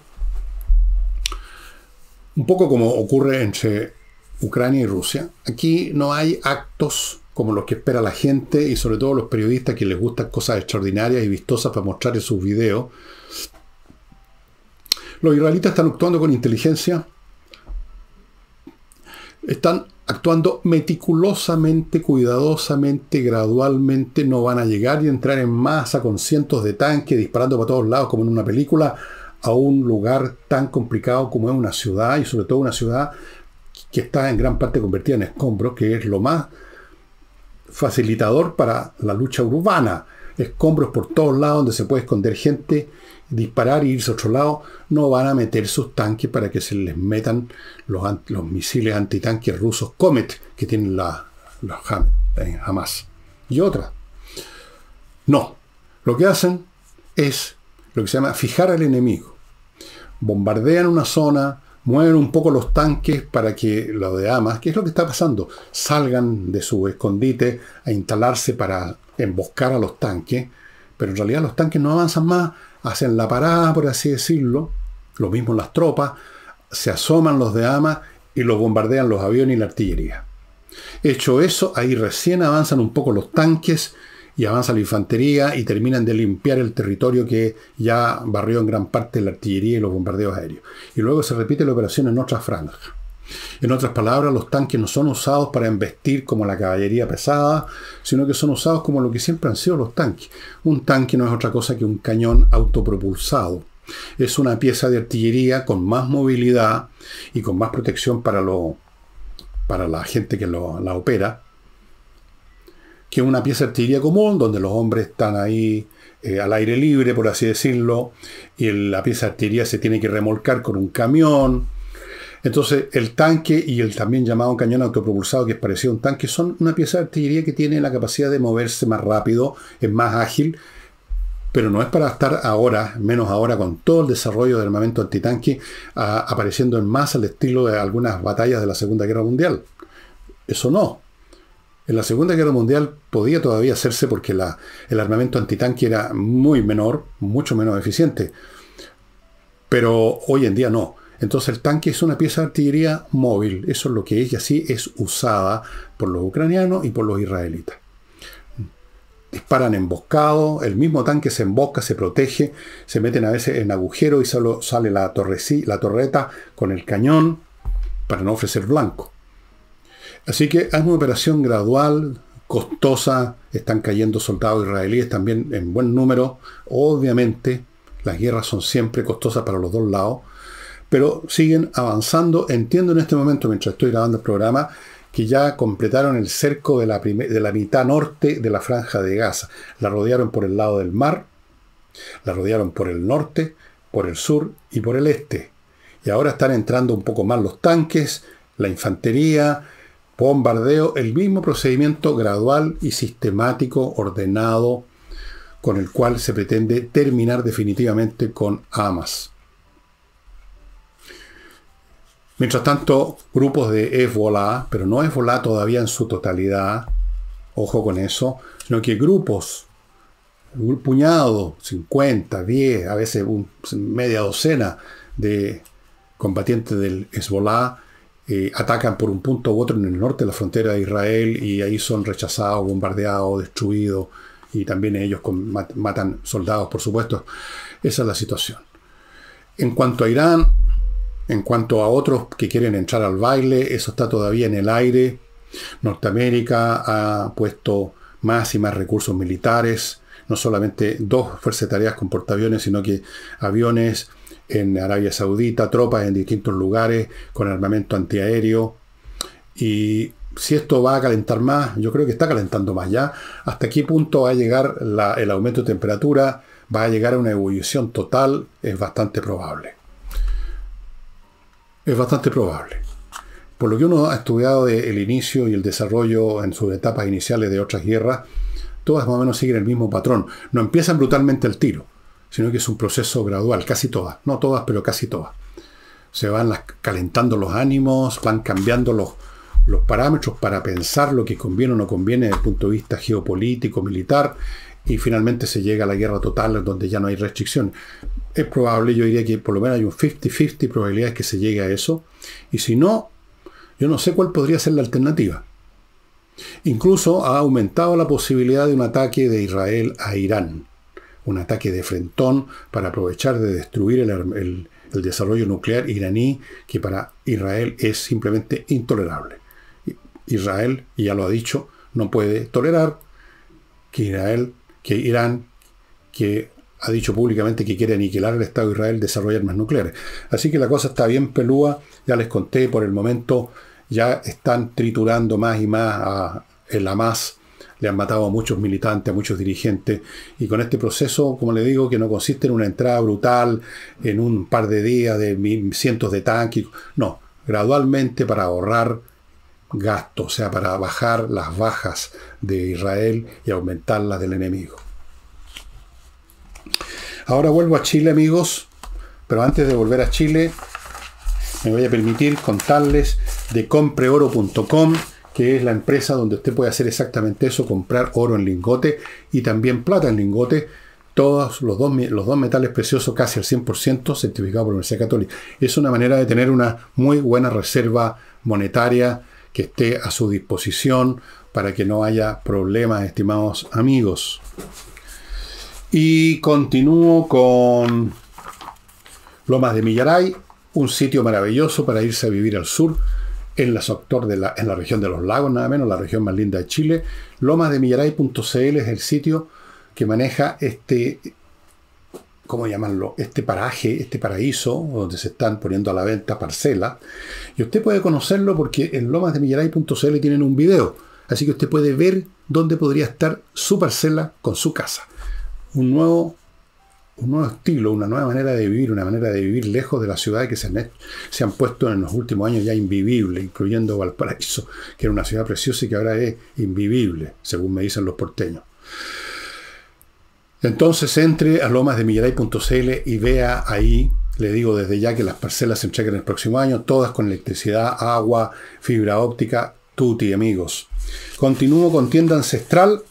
un poco como ocurre entre Ucrania y Rusia, aquí no hay actos como los que espera la gente y sobre todo los periodistas que les gustan cosas extraordinarias y vistosas para mostrar en sus videos. Los israelitas están actuando con inteligencia, están actuando meticulosamente, cuidadosamente, gradualmente, no van a llegar y entrar en masa con cientos de tanques disparando para todos lados como en una película a un lugar tan complicado como es una ciudad y sobre todo una ciudad que está en gran parte convertida en escombros, que es lo más facilitador para la lucha urbana. Escombros por todos lados donde se puede esconder gente disparar y irse a otro lado, no van a meter sus tanques para que se les metan los, misiles antitanques rusos Comet que tienen la, los eh, Hamas. Y otra. No. Lo que hacen es lo que se llama fijar al enemigo. Bombardean una zona, mueven un poco los tanques para que los de Hamas, que es lo que está pasando, salgan de su escondite a instalarse para emboscar a los tanques, pero en realidad los tanques no avanzan más hacen la parada, por así decirlo, lo mismo las tropas, se asoman los de AMA y los bombardean los aviones y la artillería. Hecho eso, ahí recién avanzan un poco los tanques y avanza la infantería y terminan de limpiar el territorio que ya barrió en gran parte la artillería y los bombardeos aéreos. Y luego se repite la operación en otras franjas. En otras palabras, los tanques no son usados para embestir como la caballería pesada, sino que son usados como lo que siempre han sido los tanques. Un tanque no es otra cosa que un cañón autopropulsado. Es una pieza de artillería con más movilidad y con más protección para, lo, para la gente que la opera, que una pieza de artillería común, donde los hombres están ahí eh, al aire libre, por así decirlo, y la pieza de artillería se tiene que remolcar con un camión, entonces, el tanque y el también llamado cañón autopropulsado, que es parecido a un tanque, son una pieza de artillería que tiene la capacidad de moverse más rápido, es más ágil, pero no es para estar ahora, menos ahora con todo el desarrollo del armamento antitanque, apareciendo en más al estilo de algunas batallas de la Segunda Guerra Mundial. Eso no. En la Segunda Guerra Mundial podía todavía hacerse porque el armamento antitanque era muy menor, mucho menos eficiente. Pero hoy en día no. Entonces el tanque es una pieza de artillería móvil, eso es lo que es y así es usada por los ucranianos y por los israelitas. Disparan emboscado, el mismo tanque se embosca, se protege, se meten a veces en agujeros y solo sale la, la torreta con el cañón para no ofrecer blanco. Así que es una operación gradual, costosa, están cayendo soldados israelíes también en buen número. Obviamente, las guerras son siempre costosas para los dos lados pero siguen avanzando. Entiendo en este momento, mientras estoy grabando el programa, que ya completaron el cerco de la, mitad norte de la franja de Gaza. La rodearon por el lado del mar, la rodearon por el norte, por el sur y por el este. Y ahora están entrando un poco más los tanques, la infantería, bombardeo, el mismo procedimiento gradual y sistemático, ordenado, con el cual se pretende terminar definitivamente con Hamas. Mientras tanto, grupos de Hezbollah, pero no Hezbollah todavía en su totalidad, ojo con eso, sino que grupos, un puñado, 50, 10, a veces media docena de combatientes del Hezbollah eh, atacan por un punto u otro en el norte de la frontera de Israel y ahí son rechazados, bombardeados, destruidos y también ellos matan soldados, por supuesto. Esa es la situación. En cuanto a Irán, en cuanto a otros que quieren entrar al baile, eso está todavía en el aire. Norteamérica ha puesto más y más recursos militares, no solamente dos fuerzas de tareas con portaaviones, sino que aviones en Arabia Saudita, tropas en distintos lugares con armamento antiaéreo. Y si esto va a calentar más, yo creo que está calentando más ya. ¿Hasta qué punto va a llegar el aumento de temperatura? ¿Va a llegar a una ebullición total? Es bastante probable. Es bastante probable. Por lo que uno ha estudiado el inicio y el desarrollo en sus etapas iniciales de otras guerras, todas más o menos siguen el mismo patrón. No empiezan brutalmente el tiro, sino que es un proceso gradual, casi todas. No todas, pero casi todas. Se van calentando los ánimos, van cambiando los, los parámetros para pensar lo que conviene o no conviene desde el punto de vista geopolítico, militar, y finalmente se llega a la guerra total donde ya no hay restricción es probable, yo diría que por lo menos hay un 50-50 probabilidades que se llegue a eso. Y si no, yo no sé cuál podría ser la alternativa. Incluso ha aumentado la posibilidad de un ataque de Israel a Irán. Un ataque de frentón para aprovechar de destruir el, desarrollo nuclear iraní, que para Israel es simplemente intolerable. Israel, y ya lo ha dicho, no puede tolerar que Israel, que Irán, que ha dicho públicamente que quiere aniquilar el Estado de Israel, desarrollar más nucleares. Así que la cosa está bien pelúa, ya les conté, por el momento ya están triturando más y más a el Hamas, le han matado a muchos militantes, a muchos dirigentes, y con este proceso, como le digo, que no consiste en una entrada brutal, en un par de días de cientos de tanques, no, gradualmente para ahorrar gastos, o sea, para bajar las bajas de Israel y aumentar las del enemigo. Ahora vuelvo a Chile, amigos, pero antes de volver a Chile, me voy a permitir contarles de compreoro.com, que es la empresa donde usted puede hacer exactamente eso, comprar oro en lingote y también plata en lingote. Todos los dos, los dos metales preciosos casi al 100% certificados por la Universidad Católica. Es una manera de tener una muy buena reserva monetaria que esté a su disposición para que no haya problemas, estimados amigos. Y continúo con Lomas de Millaray, un sitio maravilloso para irse a vivir al sur, en la, sector de la, en la región de los lagos, nada menos, la región más linda de Chile. Lomas de Lomasdemillaray.cl es el sitio que maneja este, ¿cómo llamarlo? Este paraje, este paraíso, donde se están poniendo a la venta parcelas. Y usted puede conocerlo porque en Lomas de lomasdemillaray.cl tienen un video. Así que usted puede ver dónde podría estar su parcela con su casa un nuevo, un nuevo estilo, una nueva manera de vivir, una manera de vivir lejos de las ciudades que se han, se han puesto en los últimos años ya invivibles, incluyendo Valparaíso, que era una ciudad preciosa y que ahora es invivible, según me dicen los porteños. Entonces entre a lomas de lomasdemillaray.cl y vea ahí, le digo desde ya que las parcelas se enchequen el próximo año, todas con electricidad, agua, fibra óptica, tutti, amigos. Continúo con tienda ancestral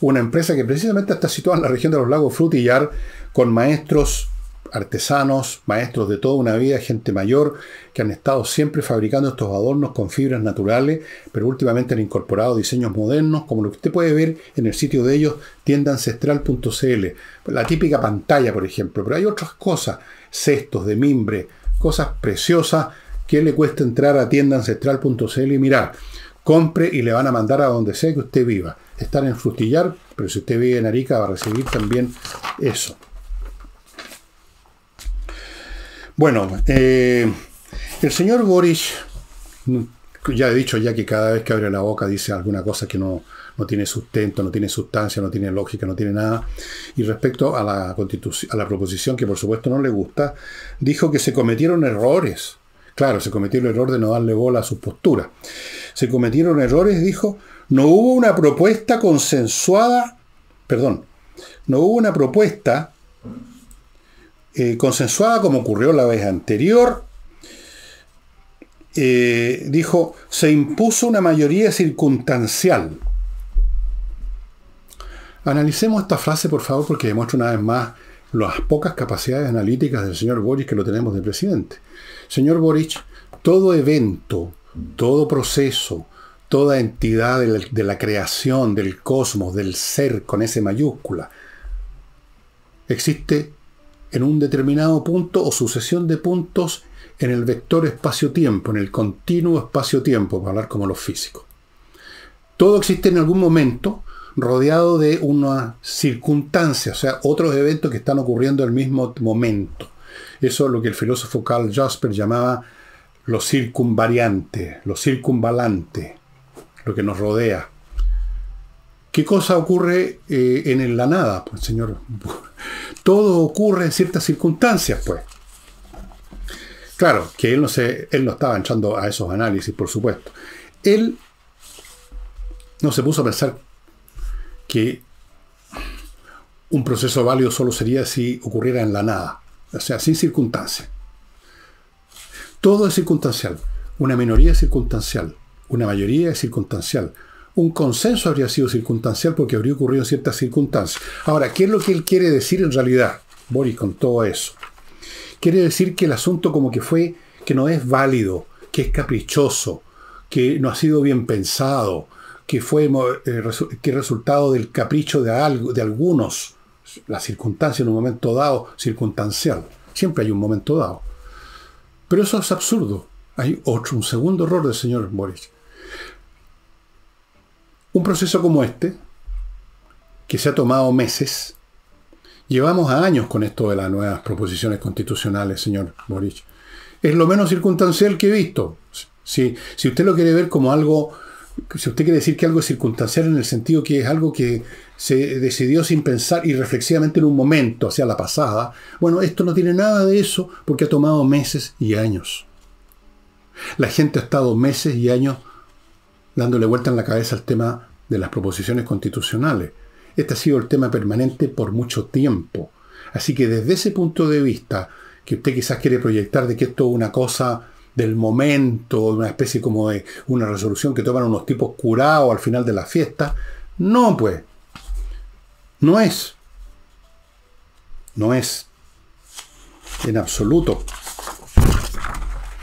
una empresa que precisamente está situada en la región de los lagos Frutillar, con maestros artesanos, maestros de toda una vida, gente mayor, que han estado siempre fabricando estos adornos con fibras naturales, pero últimamente han incorporado diseños modernos, como lo que usted puede ver en el sitio de ellos, tiendaAncestral.cl. La típica pantalla, por ejemplo, pero hay otras cosas, cestos de mimbre, cosas preciosas, que le cuesta entrar a tiendaAncestral.cl y mirar. Compre y le van a mandar a donde sea que usted viva están en frustillar, pero si usted vive en Arica va a recibir también eso. Bueno, eh, el señor Boris ya he dicho ya que cada vez que abre la boca dice alguna cosa que no, tiene sustento, no tiene sustancia, no tiene lógica, no tiene nada. Y respecto a la, a la proposición, que por supuesto no le gusta, dijo que se cometieron errores. Claro, se cometió el error de no darle bola a su postura. Se cometieron errores, dijo, no hubo una propuesta consensuada, perdón, no hubo una propuesta eh, consensuada como ocurrió la vez anterior. Eh, dijo, se impuso una mayoría circunstancial. Analicemos esta frase, por favor, porque demuestra una vez más las pocas capacidades analíticas del señor Boric que lo tenemos de presidente. Señor Boric, todo evento, todo proceso, toda entidad de la, creación, del cosmos, del ser con S mayúscula, existe en un determinado punto o sucesión de puntos en el vector espacio-tiempo, en el continuo espacio-tiempo, para hablar como los físicos. Todo existe en algún momento rodeado de una circunstancia, o sea, otros eventos que están ocurriendo el mismo momento. Eso es lo que el filósofo Carl Jasper llamaba los circunvariantes, los circunvalantes lo que nos rodea. ¿Qué cosa ocurre eh, en la nada? Pues señor, todo ocurre en ciertas circunstancias, pues. Claro, que él no, se, no estaba entrando a esos análisis, por supuesto. Él no se puso a pensar que un proceso válido solo sería si ocurriera en la nada, o sea, sin circunstancias. Todo es circunstancial, una minoría circunstancial una mayoría es circunstancial. Un consenso habría sido circunstancial porque habría ocurrido en ciertas circunstancias. Ahora, ¿qué es lo que él quiere decir en realidad, Boris, con todo eso? Quiere decir que el asunto como que fue, que no es válido, que es caprichoso, que no ha sido bien pensado, que fue eh, que resultado del capricho de, algo, de algunos, la circunstancia en un momento dado, circunstancial. Siempre hay un momento dado. Pero eso es absurdo. Hay otro, un segundo error del señor Boris. Un proceso como este, que se ha tomado meses, llevamos a años con esto de las nuevas proposiciones constitucionales, señor Boric. Es lo menos circunstancial que he visto. Si, si usted lo quiere ver como algo si usted quiere decir que algo es circunstancial en el sentido que es algo que se decidió sin pensar y reflexivamente en un momento hacia la pasada, bueno, esto no tiene nada de eso porque ha tomado meses y años. La gente ha estado meses y años dándole vuelta en la cabeza al tema de las proposiciones constitucionales. Este ha sido el tema permanente por mucho tiempo. Así que desde ese punto de vista, que usted quizás quiere proyectar de que esto es una cosa del momento, una especie como de una resolución que toman unos tipos curados al final de la fiesta, no pues. No es. No es en absoluto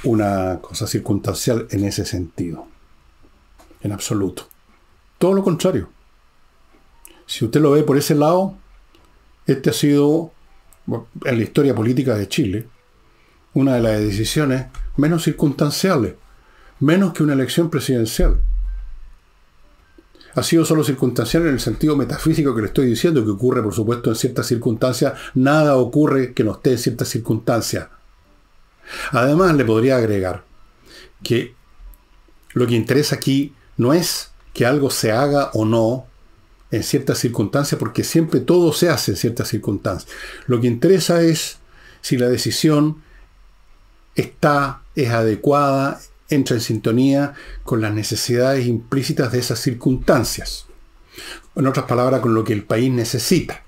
una cosa circunstancial en ese sentido en absoluto. Todo lo contrario. Si usted lo ve por ese lado, este ha sido, en la historia política de Chile, una de las decisiones menos circunstanciales, menos que una elección presidencial. Ha sido solo circunstancial en el sentido metafísico que le estoy diciendo, que ocurre, por supuesto, en ciertas circunstancias. Nada ocurre que no esté en ciertas circunstancias. Además, le podría agregar que lo que interesa aquí no es que algo se haga o no en ciertas circunstancias, porque siempre todo se hace en ciertas circunstancias. Lo que interesa es si la decisión está, es adecuada, entra en sintonía con las necesidades implícitas de esas circunstancias. En otras palabras, con lo que el país necesita.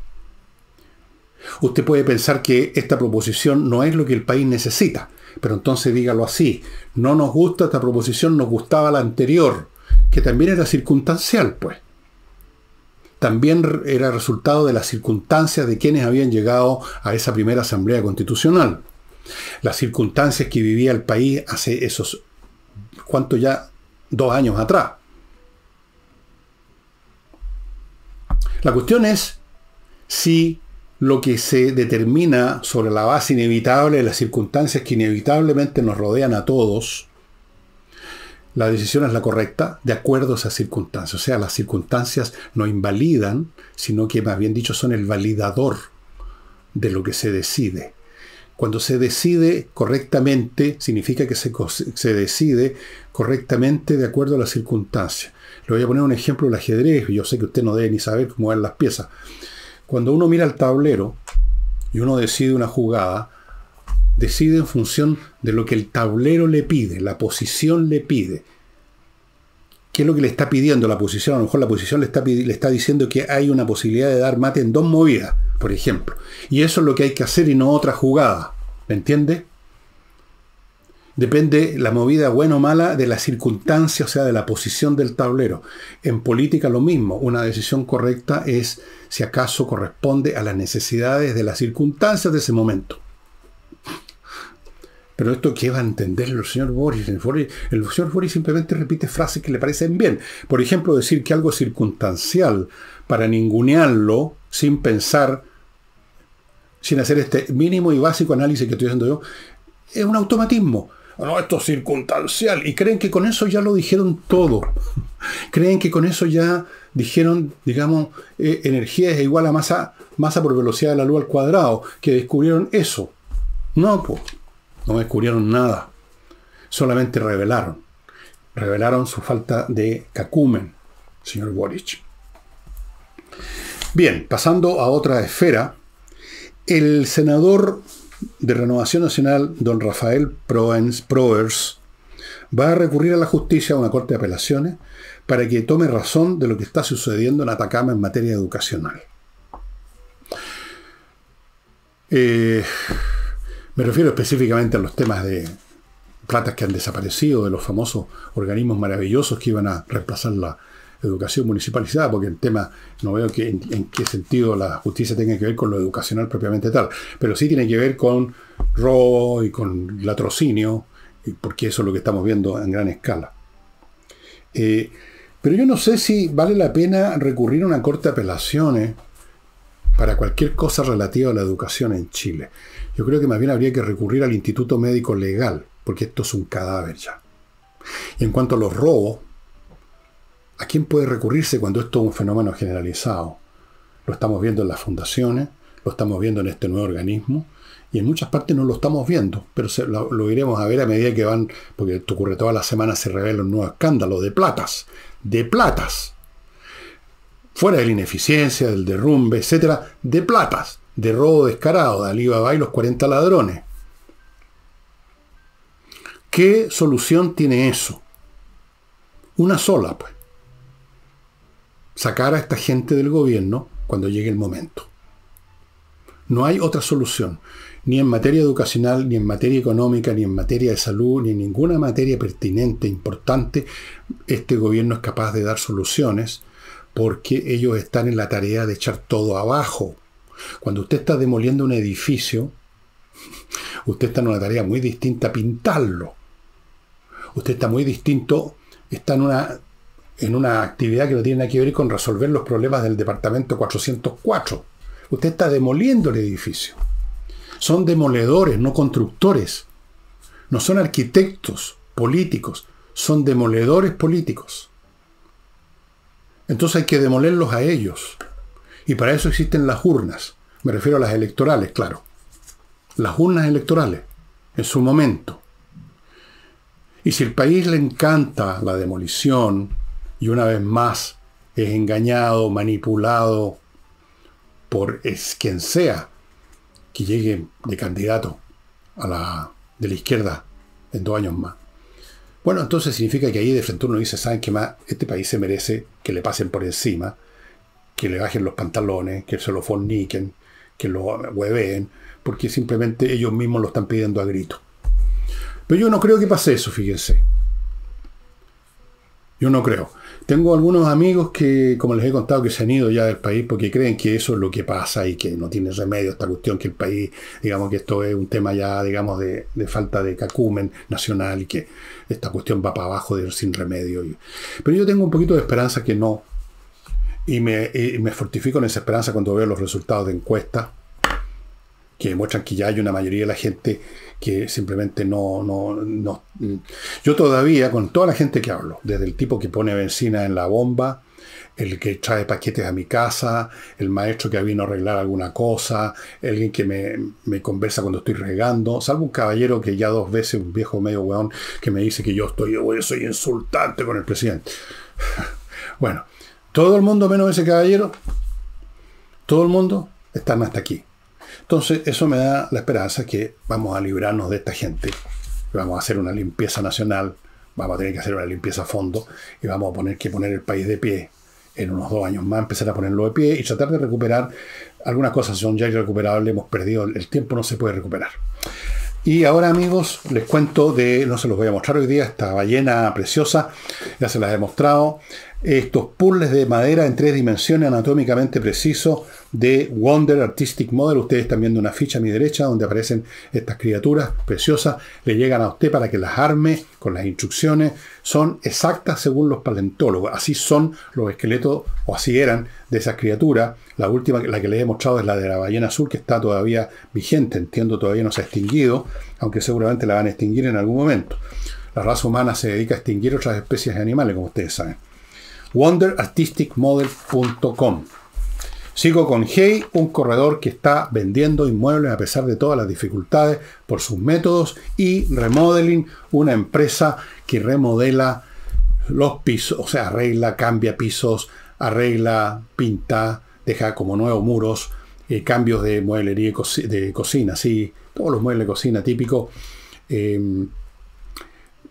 Usted puede pensar que esta proposición no es lo que el país necesita, pero entonces dígalo así. No nos gusta esta proposición, nos gustaba la anterior que también era circunstancial, pues. También era resultado de las circunstancias de quienes habían llegado a esa primera asamblea constitucional. Las circunstancias que vivía el país hace esos, ¿cuánto ya? Dos años atrás. La cuestión es si lo que se determina sobre la base inevitable de las circunstancias que inevitablemente nos rodean a todos, la decisión es la correcta de acuerdo a esas circunstancias. O sea, las circunstancias no invalidan, sino que más bien dicho son el validador de lo que se decide. Cuando se decide correctamente, significa que se, decide correctamente de acuerdo a las circunstancias. Le voy a poner un ejemplo del ajedrez. Yo sé que usted no debe ni saber cómo van las piezas. Cuando uno mira el tablero y uno decide una jugada, decide en función de lo que el tablero le pide, la posición le pide. ¿Qué es lo que le está pidiendo la posición? A lo mejor la posición le está, le está diciendo que hay una posibilidad de dar mate en dos movidas, por ejemplo. Y eso es lo que hay que hacer y no otra jugada. ¿Me entiende? Depende la movida buena o mala de la circunstancia, o sea, de la posición del tablero. En política lo mismo, una decisión correcta es si acaso corresponde a las necesidades de las circunstancias de ese momento. Pero esto que va a entender el señor Boris. El, señor Boris simplemente repite frases que le parecen bien. Por ejemplo, decir que algo es circunstancial para ningunearlo sin pensar, sin hacer este mínimo y básico análisis que estoy haciendo yo, es un automatismo. No, esto es circunstancial. Y creen que con eso ya lo dijeron todo. creen que con eso ya dijeron, digamos, eh, energía es igual a masa, masa por velocidad de la luz al cuadrado, que descubrieron eso. No, pues. No descubrieron nada, solamente revelaron. Revelaron su falta de cacumen, señor Boric. Bien, pasando a otra esfera, el senador de Renovación Nacional, don Rafael Proens, Proers, va a recurrir a la justicia, a una corte de apelaciones, para que tome razón de lo que está sucediendo en Atacama en materia educacional. Eh, me refiero específicamente a los temas de platas que han desaparecido, de los famosos organismos maravillosos que iban a reemplazar la educación municipalizada, porque el tema, no veo en, qué sentido la justicia tenga que ver con lo educacional propiamente tal, pero sí tiene que ver con robo y con latrocinio, porque eso es lo que estamos viendo en gran escala. Eh, pero yo no sé si vale la pena recurrir a una corte de apelaciones para cualquier cosa relativa a la educación en Chile. Yo creo que más bien habría que recurrir al Instituto Médico Legal, porque esto es un cadáver ya. Y en cuanto a los robos, ¿a quién puede recurrirse cuando esto es un fenómeno generalizado? Lo estamos viendo en las fundaciones, lo estamos viendo en este nuevo organismo, y en muchas partes no lo estamos viendo, pero lo, iremos a ver a medida que van, porque esto ocurre todas las semanas, se revela un nuevo escándalo de platas, de platas, fuera de la ineficiencia, del derrumbe, etcétera, de platas de robo descarado de Alibaba y los 40 ladrones. ¿Qué solución tiene eso? Una sola, pues. Sacar a esta gente del gobierno cuando llegue el momento. No hay otra solución, ni en materia educacional, ni en materia económica, ni en materia de salud, ni en ninguna materia pertinente, importante, este gobierno es capaz de dar soluciones porque ellos están en la tarea de echar todo abajo. Cuando usted está demoliendo un edificio, usted está en una tarea muy distinta a pintarlo. Usted está muy distinto, está en una, en una actividad que no tiene nada que ver con resolver los problemas del departamento 404. Usted está demoliendo el edificio. Son demoledores, no constructores. No son arquitectos políticos, son demoledores políticos. Entonces hay que demolerlos a ellos. Y para eso existen las urnas. Me refiero a las electorales, claro. Las urnas electorales, en su momento. Y si el país le encanta la demolición, y una vez más es engañado, manipulado por es quien sea que llegue de candidato a la, de la izquierda en dos años más. Bueno, entonces significa que ahí de frente uno dice, ¿saben qué más? Este país se merece que le pasen por encima que le bajen los pantalones, que se lo forniquen, que lo hueveen, porque simplemente ellos mismos lo están pidiendo a grito. Pero yo no creo que pase eso, fíjense. Yo no creo. Tengo algunos amigos que, como les he contado, que se han ido ya del país porque creen que eso es lo que pasa y que no tiene remedio esta cuestión, que el país, digamos que esto es un tema ya, digamos, de, falta de cacumen nacional y que esta cuestión va para abajo de, sin remedio. Pero yo tengo un poquito de esperanza que no, y me, fortifico en esa esperanza cuando veo los resultados de encuestas que muestran que ya hay una mayoría de la gente que simplemente no, no, no, Yo todavía, con toda la gente que hablo, desde el tipo que pone benzina en la bomba, el que trae paquetes a mi casa, el maestro que ha vino a arreglar alguna cosa, alguien que me, conversa cuando estoy regando, salvo un caballero que ya dos veces, un viejo medio weón, que me dice que yo estoy, yo soy insultante con el presidente. bueno, todo el mundo menos ese caballero, todo el mundo están hasta aquí. Entonces, eso me da la esperanza que vamos a librarnos de esta gente, vamos a hacer una limpieza nacional, vamos a tener que hacer una limpieza a fondo y vamos a poner que poner el país de pie en unos dos años más, empezar a ponerlo de pie y tratar de recuperar. Algunas cosas son ya irrecuperables, hemos perdido el tiempo, no se puede recuperar. Y ahora amigos, les cuento de, no se los voy a mostrar hoy día, esta ballena preciosa, ya se las he mostrado, estos puzzles de madera en tres dimensiones anatómicamente precisos de Wonder Artistic Model. Ustedes están viendo una ficha a mi derecha donde aparecen estas criaturas preciosas. Le llegan a usted para que las arme con las instrucciones. Son exactas según los paleontólogos. Así son los esqueletos, o así eran, de esas criaturas. La última, la que les he mostrado es la de la ballena azul, que está todavía vigente. Entiendo, todavía no se ha extinguido, aunque seguramente la van a extinguir en algún momento. La raza humana se dedica a extinguir otras especies de animales, como ustedes saben wonderartisticmodel.com. Sigo con Hey, un corredor que está vendiendo inmuebles a pesar de todas las dificultades por sus métodos y Remodeling, una empresa que remodela los pisos, o sea, arregla, cambia pisos, arregla, pinta, deja como nuevos muros, eh, cambios de mueblería de, cocina, sí, todos los muebles de cocina típicos. Eh,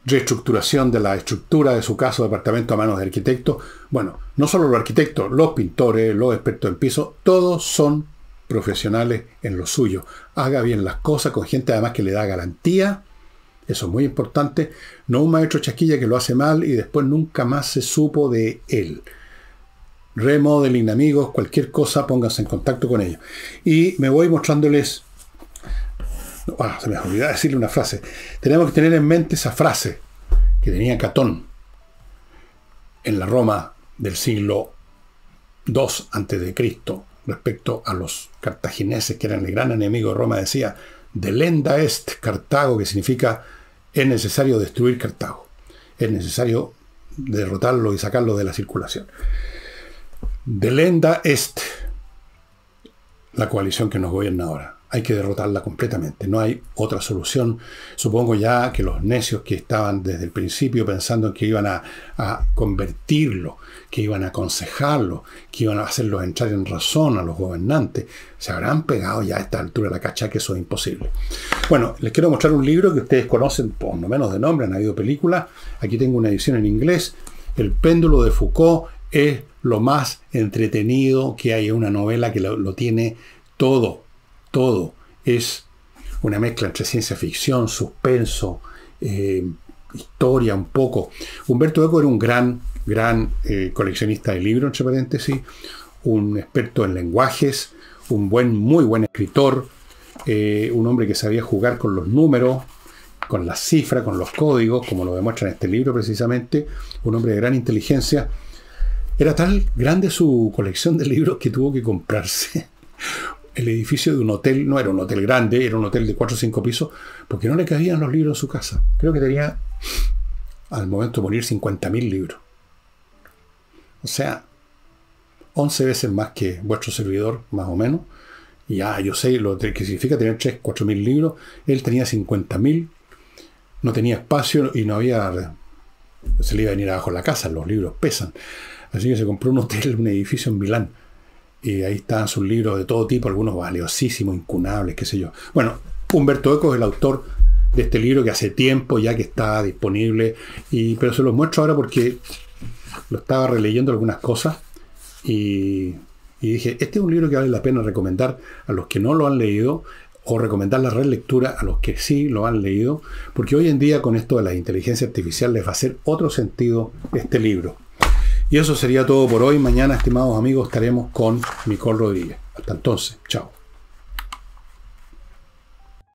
reestructuración de la estructura de su caso departamento a manos de arquitectos. Bueno, no solo los arquitectos, los pintores, los expertos del piso, todos son profesionales en lo suyo. Haga bien las cosas con gente además que le da garantía. Eso es muy importante. No un maestro chasquilla que lo hace mal y después nunca más se supo de él. Remodeling, amigos, cualquier cosa, pónganse en contacto con ellos. Y me voy mostrándoles Ah, se me olvidó decirle una frase. Tenemos que tener en mente esa frase que tenía Catón en la Roma del siglo II a.C. respecto a los cartagineses, que eran el gran enemigo de Roma, decía, delenda est Cartago, que significa es necesario destruir Cartago, es necesario derrotarlo y sacarlo de la circulación. delenda est la coalición que nos gobierna ahora hay que derrotarla completamente. No hay otra solución. Supongo ya que los necios que estaban desde el principio pensando que iban a, convertirlo, que iban a aconsejarlo, que iban a hacerlos entrar en razón a los gobernantes, se habrán pegado ya a esta altura la cacha que eso es imposible. Bueno, les quiero mostrar un libro que ustedes conocen por lo menos de nombre, han habido películas. Aquí tengo una edición en inglés. El péndulo de Foucault es lo más entretenido que hay. en una novela que lo tiene todo todo es una mezcla entre ciencia ficción, suspenso, eh, historia un poco. Humberto Eco era un gran, gran eh, coleccionista de libros, entre paréntesis, un experto en lenguajes, un buen, muy buen escritor, eh, un hombre que sabía jugar con los números, con las cifras, con los códigos, como lo demuestra en este libro precisamente, un hombre de gran inteligencia. Era tan grande su colección de libros que tuvo que comprarse el edificio de un hotel, no era un hotel grande, era un hotel de 4 o 5 pisos, porque no le cabían los libros en su casa. Creo que tenía al momento de morir 50.000 libros. O sea, 11 veces más que vuestro servidor, más o menos. Y ya, ah, yo sé lo que significa tener 3, 4 mil libros. Él tenía 50.000, mil, no tenía espacio y no había... Se le iba a venir abajo la casa, los libros pesan. Así que se compró un hotel, un edificio en Milán y ahí están sus libros de todo tipo, algunos valiosísimos, incunables, qué sé yo. Bueno, Humberto Eco es el autor de este libro que hace tiempo ya que está disponible, y, pero se los muestro ahora porque lo estaba releyendo algunas cosas y, y dije, este es un libro que vale la pena recomendar a los que no lo han leído o recomendar la relectura a los que sí lo han leído, porque hoy en día con esto de la inteligencia artificial les va a hacer otro sentido este libro. Y eso sería todo por hoy. Mañana, estimados amigos, estaremos con Nicole Rodríguez. Hasta entonces, chao.